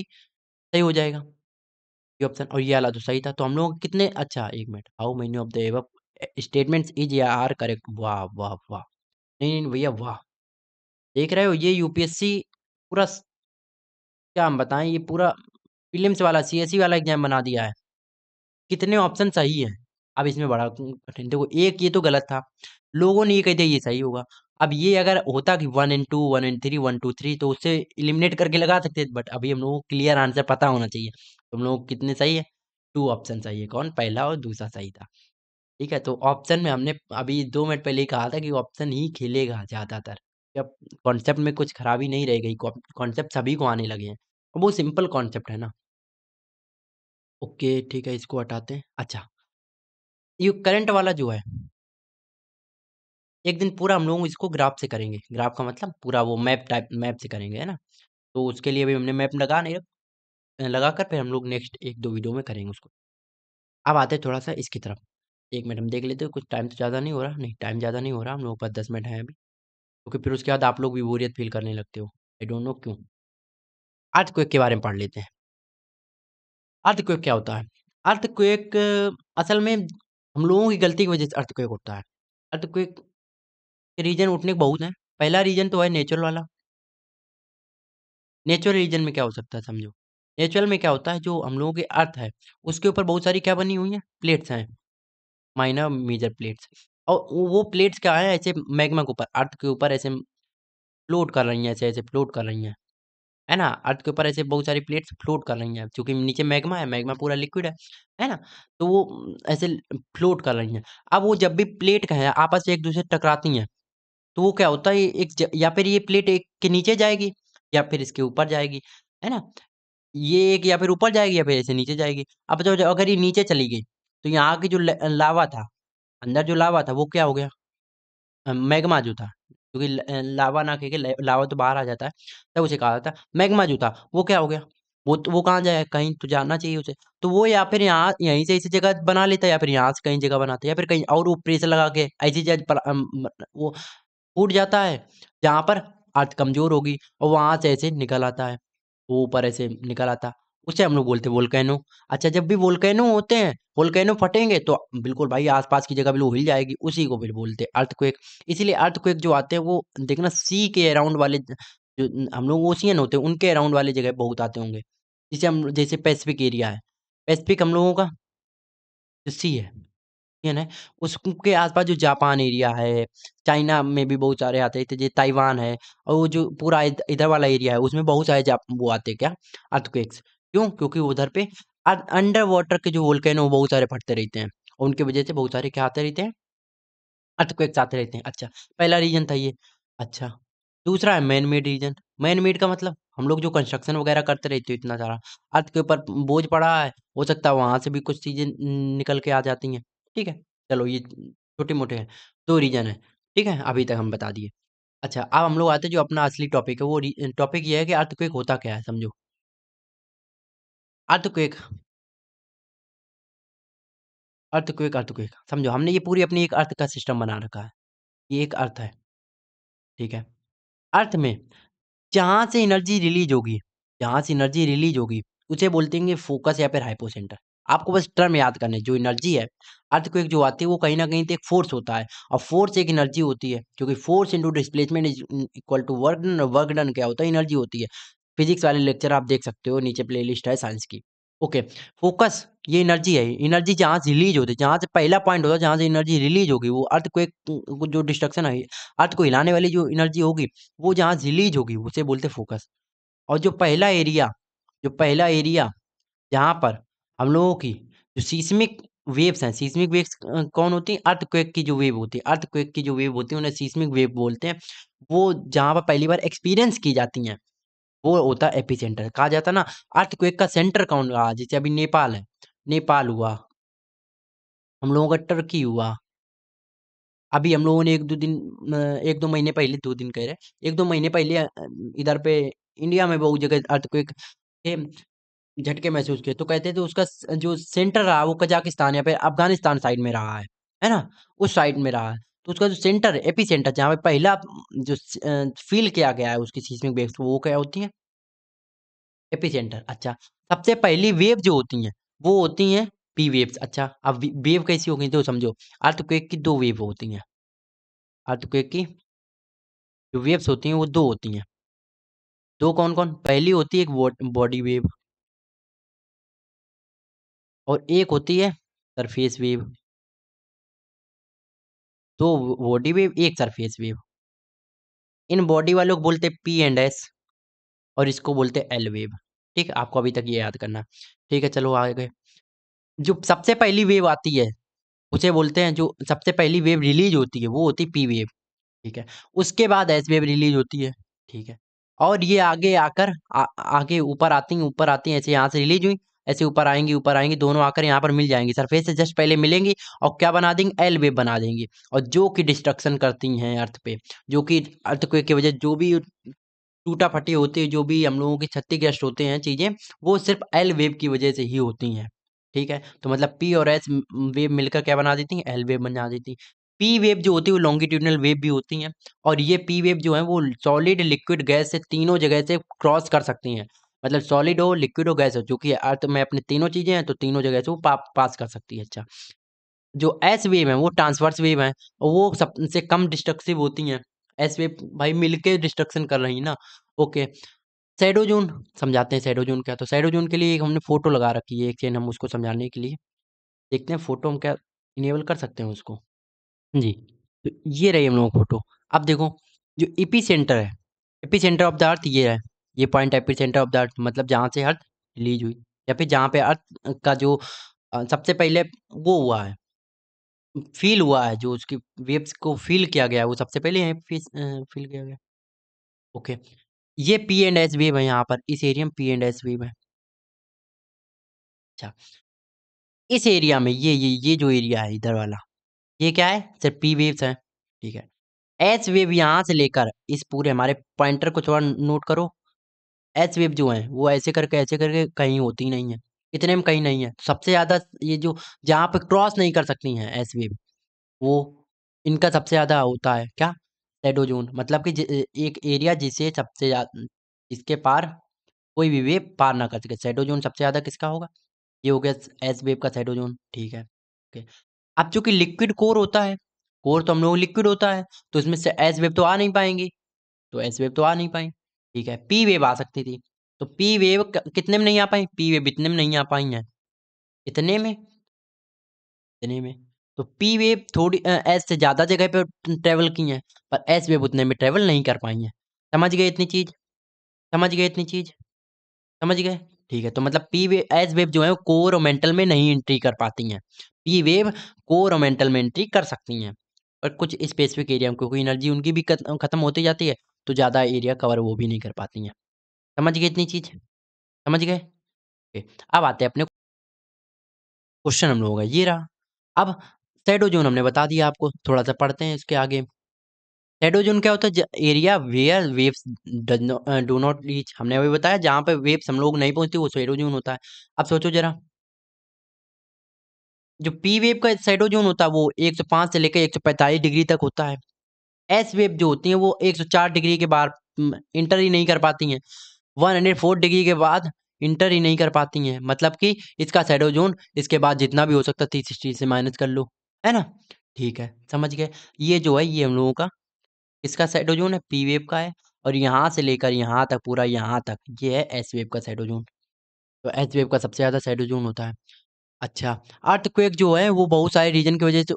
सही हो जाएगा ये ऑप्शन और ये वाला तो सही था तो हम लोग कितने अच्छा एक minute how many of the above statements is या आर करेक्ट वाह वाह वाह नहीं नहीं भैया वाह देख रहे हो ये यूपीएससी पूरा क्या हम बताएं ये पूरा फिल्म वाला सी e वाला एग्जाम बना दिया है कितने ऑप्शन सही है अब इसमें बड़ा कठिन देखो एक ये तो गलत था लोगों ने ये कह दिया ये सही होगा अब ये अगर होता कि one in two one in three one two three तो उससे इलिमिनेट करके लगा सकते बट अभी हम लोगों को क्लियर आंसर पता होना चाहिए तो हम लोग कितने सही है टू ऑप्शन सही है कौन पहला और दूसरा सही था ठीक है तो ऑप्शन में हमने अभी दो मिनट पहले ही कहा था कि ऑप्शन ही खेलेगा ज़्यादातर जब कॉन्सेप्ट में कुछ खराबी नहीं रह गई कॉन्सेप्ट सभी को आने लगे हैं और वो सिंपल कॉन्सेप्ट है ना ओके ठीक है इसको हटाते हैं अच्छा ये करंट वाला जो है एक दिन पूरा हम लोग इसको ग्राफ से करेंगे ग्राफ का मतलब पूरा वो मैप टाइप मैप से करेंगे है ना तो उसके लिए भी हमने मैप लगा नहीं लगा कर फिर हम लोग नेक्स्ट एक दो वीडियो में करेंगे उसको अब आते हैं थोड़ा सा इसकी तरफ एक मिनट हम देख लेते हैं कुछ टाइम तो ज़्यादा नहीं हो रहा नहीं टाइम ज़्यादा नहीं हो रहा हम लोगों के पास दस मिनट हैं अभी क्योंकि फिर उसके बाद आप लोग भी बोरियत फील करने लगते हो आई डोंट नो क्यों क्वेक के बारे में पढ़ लेते हैं क्वेक क्या होता है अर्थक्वेक असल में हम लोगों की गलती की वजह से अर्थक्वेक होता है क्वेक रीजन उठने के बहुत हैं पहला रीजन तो है नेचुरल वाला नेचुरल रीजन में क्या हो सकता है समझो नेचुरल में क्या होता है जो हम लोगों के अर्थ है उसके ऊपर बहुत सारी क्या बनी हुई हैं प्लेट्स हैं माइनर मेजर प्लेट्स और वो प्लेट्स क्या है ऐसे मैग्मा के ऊपर अर्थ के ऊपर ऐसे फ्लोट कर रही हैं ऐसे ऐसे फ्लोट कर रही हैं है ना अर्थ के ऊपर ऐसे बहुत सारी प्लेट्स फ्लोट कर रही हैं क्योंकि नीचे मैग्मा है मैग्मा पूरा लिक्विड है है ना तो वो ऐसे फ्लोट कर रही हैं अब वो जब भी प्लेट का है आपस में एक दूसरे टकराती हैं तो वो क्या होता है एक या फिर ये प्लेट एक के नीचे जाएगी या फिर इसके ऊपर जाएगी, है ना? ये एक या फिर ऊपर जाएगी या फिर ऐसे नीचे जाएगी। अब जो अगर ये नीचे चली गई, तो यहाँ की जो लावा था, अंदर जो लावा था वो क्या हो गया? मैगमा जो था, क्योंकि लावा ना कह के लावा तो बाहर आ जाता है, तब उसे कहा जाता है। मैगमा जो था, वो क्या हो गया? वो तो वो कहाँ जाए कहीं तो जाना चाहिए उसे। तो वो या फिर यहाँ यहीं से ऐसी जगह बना लेता है या फिर यहाँ से कहीं जगह बनाता या फिर कहीं और वो प्रेशर लगा के ऐसी जगह वो फूट जाता है जहाँ पर अर्थ कमजोर होगी और वहाँ से ऐसे निकल आता है वो ऊपर ऐसे निकल आता उसे हम लोग बोलते हैं वोल्केनो अच्छा जब भी वोल्केनो होते हैं वोल्केनो फटेंगे तो बिल्कुल भाई आसपास की जगह बिल्कुल हिल जाएगी उसी को फिर बोलते हैं अर्थक्वेक इसीलिए अर्थक्वेक जो आते हैं वो देखना सी के अराउंड वाले जो हम लोग ओशियन होते हैं उनके अराउंड वाले जगह बहुत आते होंगे जिसे हम जैसे पैसिफिक एरिया है पैसिफिक हम लोगों का सी है यन है उसके आसपास जो जापान एरिया है चाइना में भी बहुत सारे आते हैं ताइवान है और वो जो पूरा इधर वाला एरिया है उसमें बहुत सारे वो आते हैं क्या अर्थक्वेक्स क्यों क्योंकि उधर पे अंडर वाटर के जो वोल्केन वो बहुत सारे फटते रहते हैं और उनकी वजह से बहुत सारे क्या आते रहते हैं अर्थक्वेक्स आते रहते हैं अच्छा पहला रीजन था ये अच्छा दूसरा है man made reason man made का मतलब हम लोग जो कंस्ट्रक्शन वगैरह करते रहते हैं इतना सारा अर्थ के ऊपर बोझ पड़ा है हो सकता है वहाँ से भी कुछ चीज़ें निकल के आ जाती हैं ठीक है? चलो ये छोटे-मोटे हैं, दो रीज़न है ठीक है? अभी तक हम बता दिए। अच्छा, अब हम लोग आते हैं जो अपना असली टॉपिक है वो टॉपिक ये है कि अर्थक्वेक होता क्या है समझो? अर्थक्वेक अर्थक्वेक अर्थक्वेक समझो हमने ये पूरी अपनी एक अर्थ का सिस्टम बना रखा है। ये एक अर्थ है। ठीक है? अर्थ में जहाँ से एनर्जी रिलीज़ होगी जहाँ से एनर्जी रिलीज़ होगी उसे बोलते हैं फोकस या फिर हाइपोसेंटर। आपको बस टर्म याद करने जो एनर्जी है अर्थक्वेक जो आती है वो कहीं ना कहीं तो एक फोर्स होता है और फोर्स एक एनर्जी होती है क्योंकि force into displacement is equal to work done work done क्या होता है एनर्जी होती है फिजिक्स वाले लेक्चर आप देख सकते हो नीचे प्लेलिस्ट है साइंस की ओके फोकस ये एनर्जी है एनर्जी जहाँ से रिलीज होती है जहाँ से पहला पॉइंट होता है जहाँ से एनर्जी रिलीज होगी वो अर्थ को एक जो डिस्ट्रक्शन है अर्थ को हिलाने वाली जो एनर्जी होगी वो जहाँ से रिलीज होगी उसे बोलते फोकस और जो पहला एरिया जो पहला एरिया जहाँ पर हम लोगों की जो सीस्मिक वेव्स हैं सीस्मिक वेव्स कौन होती है अर्थक्वेक की जो वेव होती है अर्थक्वेक की जो वेव होती है उन्हें सीस्मिक वेव बोलते हैं वो जहाँ पर पहली बार एक्सपीरियंस की जाती हैं वो होता है एपी सेंटर कहा जाता है ना अर्थक्वेक का सेंटर कौन रहा जैसे अभी नेपाल है नेपाल हुआ हम लोगों का टर्की हुआ अभी हम लोगों ने एक दो दिन एक दो महीने पहले दो दिन कह रहे एक दो महीने पहले इधर पे इंडिया में बहुत जगह अर्थक्वेक थे झटके महसूस किए तो कहते थे उसका जो सेंटर रहा वो कजाकिस्तान या फिर अफगानिस्तान साइड में रहा है है ना उस साइड में रहा है तो उसका जो सेंटर एपी सेंटर जहाँ पे पहला जो फील किया गया है उसकी सीस्मिक वेव्स वो क्या होती है एपी सेंटर अच्छा सबसे पहली वेव जो होती हैं वो होती हैं पी वेव्स अच्छा अब वेव कैसी होगी तो समझो अर्थक्वेक की दो वेव होती हैं अर्थक्वेक की जो वेव्स होती हैं वो दो होती हैं दो कौन कौन पहली होती है एक बॉडी वेव और एक होती है सरफेस वेव तो बॉडी वेव एक सरफेस वेव इन बॉडी वालों को बोलते हैं पी एंड एस और इसको बोलते हैं एल वेव ठीक है आपको अभी तक ये याद करना ठीक है चलो आगे जो सबसे पहली वेव आती है उसे बोलते हैं जो सबसे पहली वेव रिलीज होती है वो होती है पी वेव ठीक है उसके बाद एस वेव रिलीज होती है ठीक है और ये आगे आकर आ, आगे ऊपर आती हैं ऊपर आती हैं ऐसे यहाँ से रिलीज हुई ऐसे ऊपर आएंगी ऊपर आएंगी दोनों आकर यहाँ पर मिल जाएंगी सरफेस से जस्ट पहले मिलेंगी और क्या बना देंगे एल वेव बना देंगी और जो कि डिस्ट्रक्शन करती हैं अर्थ पे जो कि अर्थ की वजह जो भी टूटा फटी होते है जो भी हम लोगों की क्षतिग्रस्त होते हैं चीज़ें वो सिर्फ एल वेव की वजह से ही होती हैं ठीक है तो मतलब पी और एस वेब मिलकर क्या बना देती हैं एल वेब बना देती हैं पी वेब जो होती है वो लॉन्गिट्यूडनल वेव भी होती हैं और ये पी वेब जो है वो सॉलिड लिक्विड गैस से तीनों जगह से क्रॉस कर सकती हैं मतलब सॉलिड हो लिक्विड हो गैस हो चूंकि अर्थ तो में अपने तीनों चीज़ें हैं तो तीनों जगह से वो पा, पास कर सकती है अच्छा जो एस वेव है वो ट्रांसवर्स वेव है और वो सबसे कम डिस्ट्रक्सिव होती हैं एस वेव भाई मिलके डिस्ट्रक्शन कर रही है ना ओके सैडोजून समझाते हैं सैडोजून क्या तो सैडोजून के लिए एक हमने फोटो लगा रखी है एक चेन हम उसको समझाने के लिए देखते हैं फोटो हम क्या इनेबल कर सकते हैं उसको जी तो ये रही हम लोगों फोटो अब देखो जो इपी सेंटर है epicentre of the earth ये है ये point epicentre of the earth मतलब जहाँ से अर्थ रिलीज हुई या फिर जहाँ पे अर्थ का जो सबसे पहले वो हुआ है फील हुआ है जो उसकी वेब्स को फील किया गया है वो सबसे पहले यहाँ फील किया गया ओके ये पी एंड एस वेब है यहाँ पर इस एरिया में पी एंड एस वेब है अच्छा इस एरिया में ये ये ये जो एरिया है इधर वाला ये क्या है सर पी वेव्स है ठीक है एस वेव यहाँ से लेकर इस पूरे हमारे पॉइंटर को थोड़ा नोट करो एच वेव जो है वो ऐसे करके ऐसे करके कहीं होती नहीं है इतने में कहीं नहीं है सबसे ज़्यादा ये जो जहाँ पे क्रॉस नहीं कर सकती हैं एस वेव वो इनका सबसे ज़्यादा होता है क्या सेडो जोन मतलब कि एक एरिया जिसे सबसे इसके पार कोई भी वेव पार ना कर सके सेडो जोन सबसे ज़्यादा किसका होगा ये हो गया एस वेव का सेडो जोन ठीक है ओके अब चूंकि लिक्विड कोर होता है कोर तो हम लोग लिक्विड होता है तो इसमें से एस वेव तो आ नहीं पाएंगे तो एस वेव तो आ नहीं पाएंगे ठीक है पी वेव आ सकती थी तो पी वेव कितने में नहीं आ पाई पी वेव इतने में नहीं आ पाई है इतने में इतने में तो पी वेव थोड़ी एस से ज़्यादा जगह पर ट्रेवल की है पर एस वेव उतने में ट्रेवल नहीं कर पाई है समझ गए इतनी चीज़ समझ गए इतनी चीज़ समझ गए ठीक है तो मतलब पी वेव एस वेव जो है वो कोर मेंटल में नहीं एंट्री कर पाती हैं पी वेव कोर मेंटल में एंट्री कर सकती हैं पर कुछ स्पेसिफिक एरिया में क्योंकि एनर्जी उनकी भी खत्म होती जाती है तो ज़्यादा एरिया कवर वो भी नहीं कर पाती हैं समझ गए इतनी चीज़ समझ गए अब आते हैं अपने क्वेश्चन हम लोगों का ये रहा अब सेडोजोन हमने बता दिया आपको थोड़ा सा पढ़ते हैं इसके आगे सेडोजोन क्या होता है area where waves do not reach हमने अभी बताया जहाँ पे वेव्स हम लोग नहीं पहुँचते वो सेडोजोन होता है अब सोचो जरा जो पी वेव का सेडोजोन होता है वो 105 से लेकर 145 डिग्री तक होता है एस वेब जो होती हैं वो 104 डिग्री के बाद इंटर ही नहीं कर पाती हैं 104 डिग्री के बाद इंटर ही नहीं कर पाती हैं मतलब कि इसका सैडो जोन इसके बाद जितना भी हो सकता तीस सिक्सटी से माइनस कर लो है ना ठीक है समझ गए ये जो है ये हम लोगों का इसका सैडो जोन है पी वेब का है और यहाँ से लेकर यहाँ तक पूरा यहाँ तक ये है एस वेब का सैडो जोन तो एस वेब का सबसे ज़्यादा सैडो जोन होता है अच्छा अर्थक्वेक जो है वो बहुत सारे रीजन की वजह से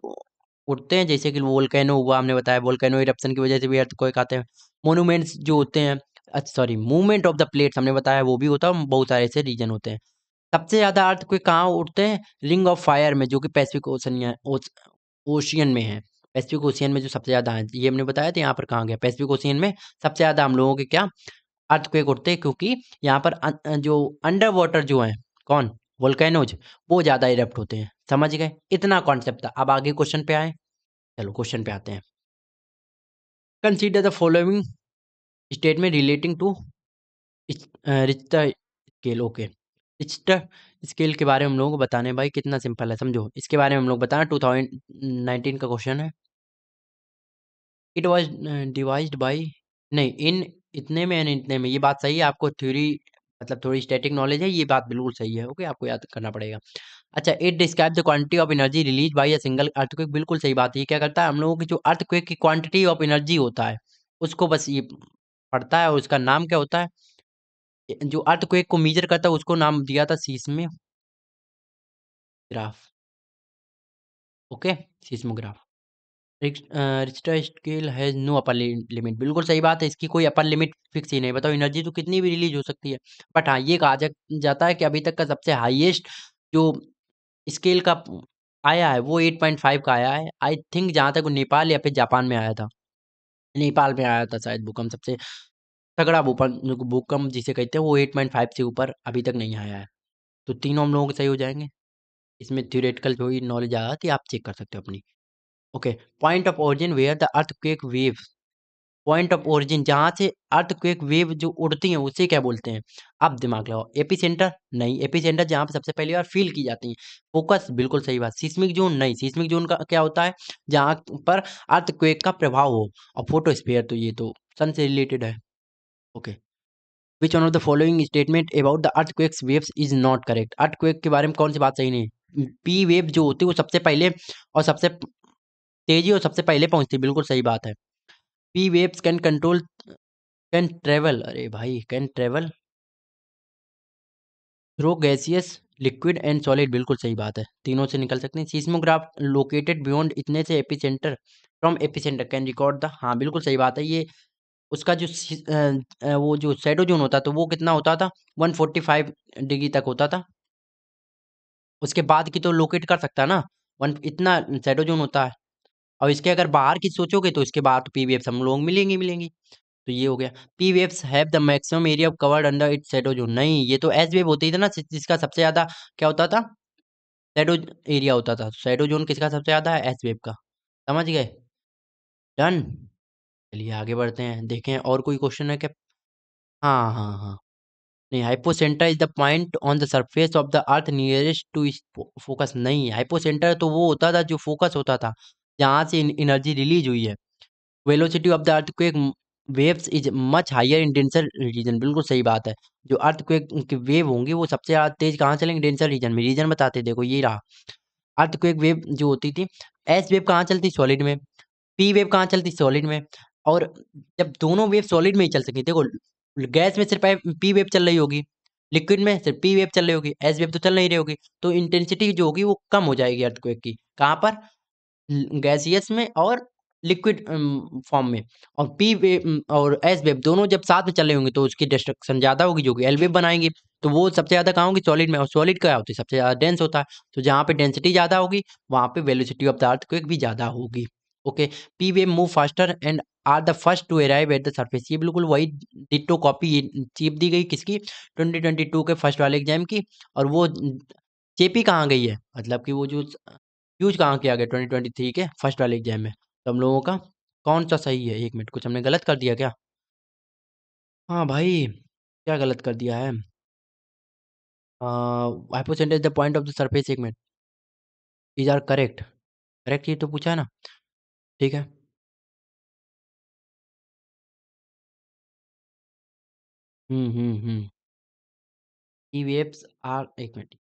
उठते हैं जैसे कि वोल्केनो हुआ हमने बताया वोल्केनो इरप्शन की वजह से भी अर्थक्वेक आते हैं मोनूमेंट्स जो होते हैं sorry movement of the plates हमने बताया वो भी होता है बहुत सारे ऐसे रीजन होते हैं सबसे ज़्यादा अर्थ कोई कहाँ उठते हैं रिंग ऑफ फायर में जो कि पैसिफिक ओशन ओशियन में है पैसिफिक ओशियन में जो सबसे ज़्यादा है ये हमने बताया था यहाँ पर कहाँ गया पैसिफिक ओशियन में सबसे ज़्यादा हम लोगों के क्या अर्थक्वेक उठते हैं क्योंकि यहाँ पर अं, जो अंडर वाटर जो है कौन वोल्केनोज वो ज़्यादा इरप्ट होते हैं समझ गए इतना कॉन्सेप्ट था अब आगे क्वेश्चन पे आए चलो क्वेश्चन पे आते हैं consider the following statement relating to Richter scale okay Richter scale के बारे में हम लोगों को बताने भाई कितना सिंपल है समझो इसके बारे में हम लोग बताए टू थाउजेंड नाइनटीन का क्वेश्चन है इट वॉज डिवाइज बाई नहीं इन इतने में एंड इतने में ये बात सही है आपको थ्योरी मतलब थोड़ी स्टैटिक नॉलेज है ये बात बिल्कुल सही है ओके आपको याद करना पड़ेगा अच्छा it describe the quantity of energy release by a single earthquake बिल्कुल सही बात है ये क्या करता है हम लोगों की जो अर्थक्वेक की क्वांटिटी ऑफ एनर्जी होता है उसको बस ये पढ़ता है और उसका नाम क्या होता है जो अर्थक्वेक को मीजर करता है उसको नाम दिया था seismograph okay seismograph Richter scale has no upper limit बिल्कुल सही बात है इसकी कोई अपर लिमिट फिक्स ही नहीं बताओ एनर्जी तो कितनी भी रिलीज हो सकती है बट हाँ ये कहा जा, जाता है कि अभी तक का सबसे हाईएस्ट जो स्केल का आया है वो 8.5 का आया है आई थिंक जहाँ तक वो नेपाल या फिर जापान में आया था नेपाल में आया था शायद भूकंप सबसे तगड़ा भूकंप भूकंप जिसे कहते हैं वो एट से ऊपर अभी तक नहीं आया है तो तीनों हम लोगों के सही हो जाएंगे इसमें थ्योरेटिकल जो नॉलेज आ रही आप चेक कर सकते हो अपनी okay point of origin where the earthquake wave point of origin जहाँ से अर्थक्वेक वेव जो उड़ती हैं उसे क्या बोलते हैं अब दिमाग लगाओ एपी सेंटर नहीं एपी सेंटर जहाँ पर सबसे पहली बार फील की जाती है फोकस बिल्कुल सही बात सीस्मिक जोन नहीं सीस्मिक जोन का क्या होता है जहाँ पर अर्थक्वेक का प्रभाव हो और फोटोस्फेयर तो ये तो सन से रिलेटेड है okay which one of the following statement about the earthquakes waves is not correct earthquake के बारे में कौन सी बात सही नहीं पी वेव जो होती है वो सबसे पहले और सबसे तेजी और सबसे पहले पहुंचती बिल्कुल सही बात है P waves can control can travel अरे भाई can travel through gaseous liquid and solid बिल्कुल सही बात है तीनों से निकल सकते हैं सीस्मोग्राफ लोकेटेड बियॉन्ड इतने से epicentre from epicentre can record the हाँ बिल्कुल सही बात है ये उसका जो वो जो सेडो जोन होता तो वो कितना होता था 145 डिग्री तक होता था उसके बाद की तो लोकेट कर सकता ना वन इतना सेडो जोन होता है और इसके अगर बाहर की सोचोगे तो इसके बाद तो पी एफ्स हम लोग मिलेंगी मिलेंगी तो ये हो गया पी एफ्स have the maximum area of covered under it shadow नहीं ये तो एस वेव होती थी ना जिसका सबसे ज़्यादा क्या होता था शेडो एरिया होता था शेडो जोन किसका सबसे ज़्यादा है एस वेव का समझ गए डन चलिए आगे बढ़ते हैं देखें और कोई क्वेश्चन है क्या हाँ हाँ हाँ नहीं hypocentre is the point on the surface of the earth nearest to इस फोकस नहीं हाइपो सेंटर तो वो होता था जो फोकस होता था जहाँ से एनर्जी रिलीज हुई है velocity of the earth earthquake waves is much higher in denser region बिल्कुल सही बात है जो अर्थक्वेक के वेव होंगे वो सबसे ज़्यादा तेज कहाँ चलेंगे डेंसर रीजन में रीजन बताते देखो ये रहा अर्थ अर्थक्वेक वेव जो होती थी एस वेव कहाँ चलती सॉलिड में पी वेव कहाँ चलती सॉलिड में और जब दोनों वेव सॉलिड में ही चल सकें देखो गैस में सिर्फ पी वेव चल रही होगी लिक्विड में सिर्फ पी वेव चल रही होगी एस वेव तो चल नहीं रही होगी तो इंटेंसिटी जो होगी वो कम हो जाएगी अर्थक्वेक की कहाँ पर गैसियस में और लिक्विड फॉर्म में और पी वे और एस वेब दोनों जब साथ में चल रहे होंगे तो उसकी डिस्ट्रक्शन ज़्यादा होगी जो कि एल वेब बनाएंगे तो वो सबसे ज़्यादा कहाँ होगी सॉलिड में और सॉलिड क्या होती है सबसे ज़्यादा डेंस होता है तो जहाँ पे डेंसिटी ज़्यादा होगी वहाँ पे velocity of the earthquake भी ज़्यादा होगी okay P wave move faster and are the first to arrive at the surface ये बिल्कुल वही डिटो कॉपी चीप दी गई किसकी ट्वेंटी ट्वेंटी टू के फर्स्ट वाले एग्जाम की और वो चेपी कहाँ गई है मतलब कि वो जो यूज कहाँ किया गया ट्वेंटी ट्वेंटी थ्री के फर्स्ट वाले एग्जाम में तो हम लोगों का कौन सा सही है एक मिनट कुछ हमने गलत कर दिया क्या हाँ भाई क्या गलत कर दिया है hypocentre the point of the surface एक मिनट इज आर करेक्ट करेक्ट ये तो पूछा है ना ठीक है hmm hmm hmm E waves are एक मिनट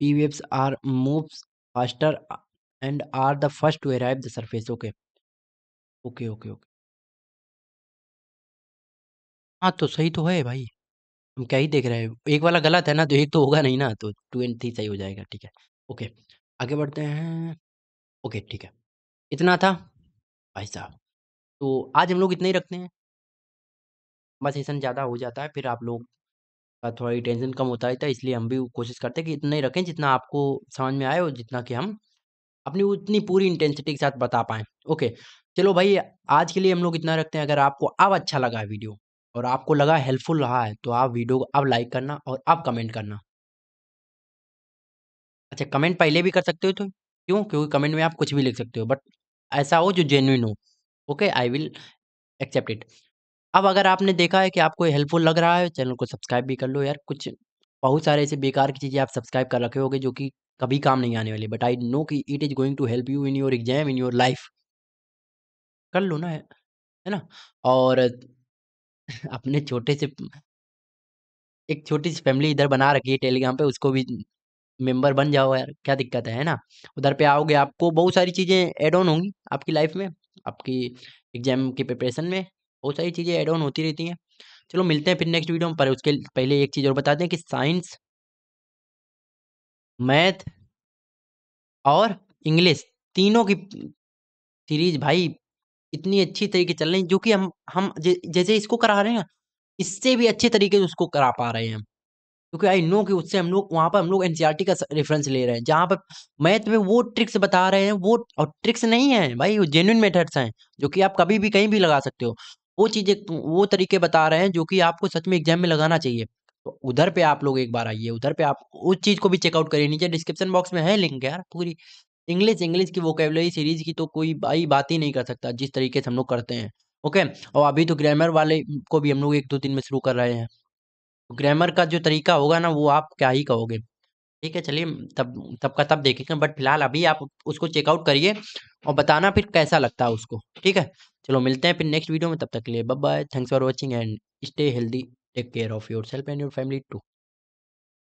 P waves are moves faster and are the first to arrive the surface okay okay okay okay हाँ तो सही तो है भाई हम क्या ही देख रहे हैं एक वाला गलत है ना तो एक तो होगा नहीं ना तो टू एंड थ्री सही हो जाएगा ठीक है ओके आगे बढ़ते हैं ओके ठीक है इतना था भाई साहब तो आज हम लोग इतना ही रखते हैं बस सेशन ज़्यादा हो जाता है फिर आप लोग थोड़ा ही टेंशन कम होता है इसलिए हम भी कोशिश करते हैं कि इतना ही रखें जितना आपको समझ में आए और जितना कि हम अपनी उतनी पूरी इंटेंसिटी के साथ बता पाएँ ओके चलो भाई आज के लिए हम लोग इतना रखते हैं अगर आपको अब अच्छा लगा वीडियो और आपको लगा हेल्पफुल रहा है तो आप वीडियो को अब लाइक करना और अब कमेंट करना अच्छा कमेंट पहले भी कर सकते हो तो क्यों क्योंकि कमेंट में आप कुछ भी लिख सकते हो बट ऐसा हो जो जेन्यून हो okay I will accept it अब अगर आपने देखा है कि आपको हेल्पफुल लग रहा है चैनल को सब्सक्राइब भी कर लो यार कुछ बहुत सारे ऐसे बेकार की चीज़ें आप सब्सक्राइब कर रखे होगे जो कि कभी काम नहीं आने वाली बट आई नो कि it is going to help you in your exam in your life कर लो ना है ना और अपने छोटे से एक छोटी सी फैमिली इधर बना रखी है टेलीग्राम पे उसको भी मेंबर बन जाओ यार क्या दिक्कत है है ना उधर पे आओगे आपको बहुत सारी चीज़ें एड ऑन होंगी आपकी लाइफ में आपकी एग्जाम की प्रिपरेशन में बहुत सारी चीज़ें एड ऑन होती रहती हैं चलो मिलते हैं फिर नेक्स्ट वीडियो में पर उसके पहले एक चीज़ और बता दें कि साइंस मैथ और इंग्लिश तीनों की सीरीज भाई इतनी अच्छी तरीके चल रही जो कि हम हम जैसे इसको करा रहे हैं इससे भी अच्छे तरीके से उसको करा पा रहे हैं क्योंकि आई नो कि उससे हम लोग वहाँ पर हम लोग एनसीईआरटी e का रेफरेंस ले रहे हैं जहाँ पर मैथ में वो ट्रिक्स बता रहे हैं वो और ट्रिक्स नहीं है भाई वो जेन्यून मेथड्स हैं जो कि आप कभी भी कहीं भी लगा सकते हो वो चीज़ें वो तरीके बता रहे हैं जो कि आपको सच में एग्जाम में लगाना चाहिए तो उधर पे आप लोग एक बार आइए उधर पे आप उस चीज़ को भी चेकआउट करिए नीचे डिस्क्रिप्शन बॉक्स में है लिंक यार पूरी इंग्लिश इंग्लिश की वोकेबलरी सीरीज की तो कोई भाई बात ही नहीं कर सकता जिस तरीके से हम लोग करते हैं ओके और अभी तो ग्रामर वाले को भी हम लोग एक दो दिन में शुरू कर रहे हैं ग्रामर तो का जो तरीका होगा ना वो आप क्या ही कहोगे ठीक है चलिए तब तब का तब देखेंगे बट फिलहाल अभी आप उसको चेकआउट करिए और बताना फिर कैसा लगता है उसको ठीक है चलो मिलते हैं फिर नेक्स्ट वीडियो में तब तक के लिए bye thanks for watching and stay healthy take care of yourself and your family to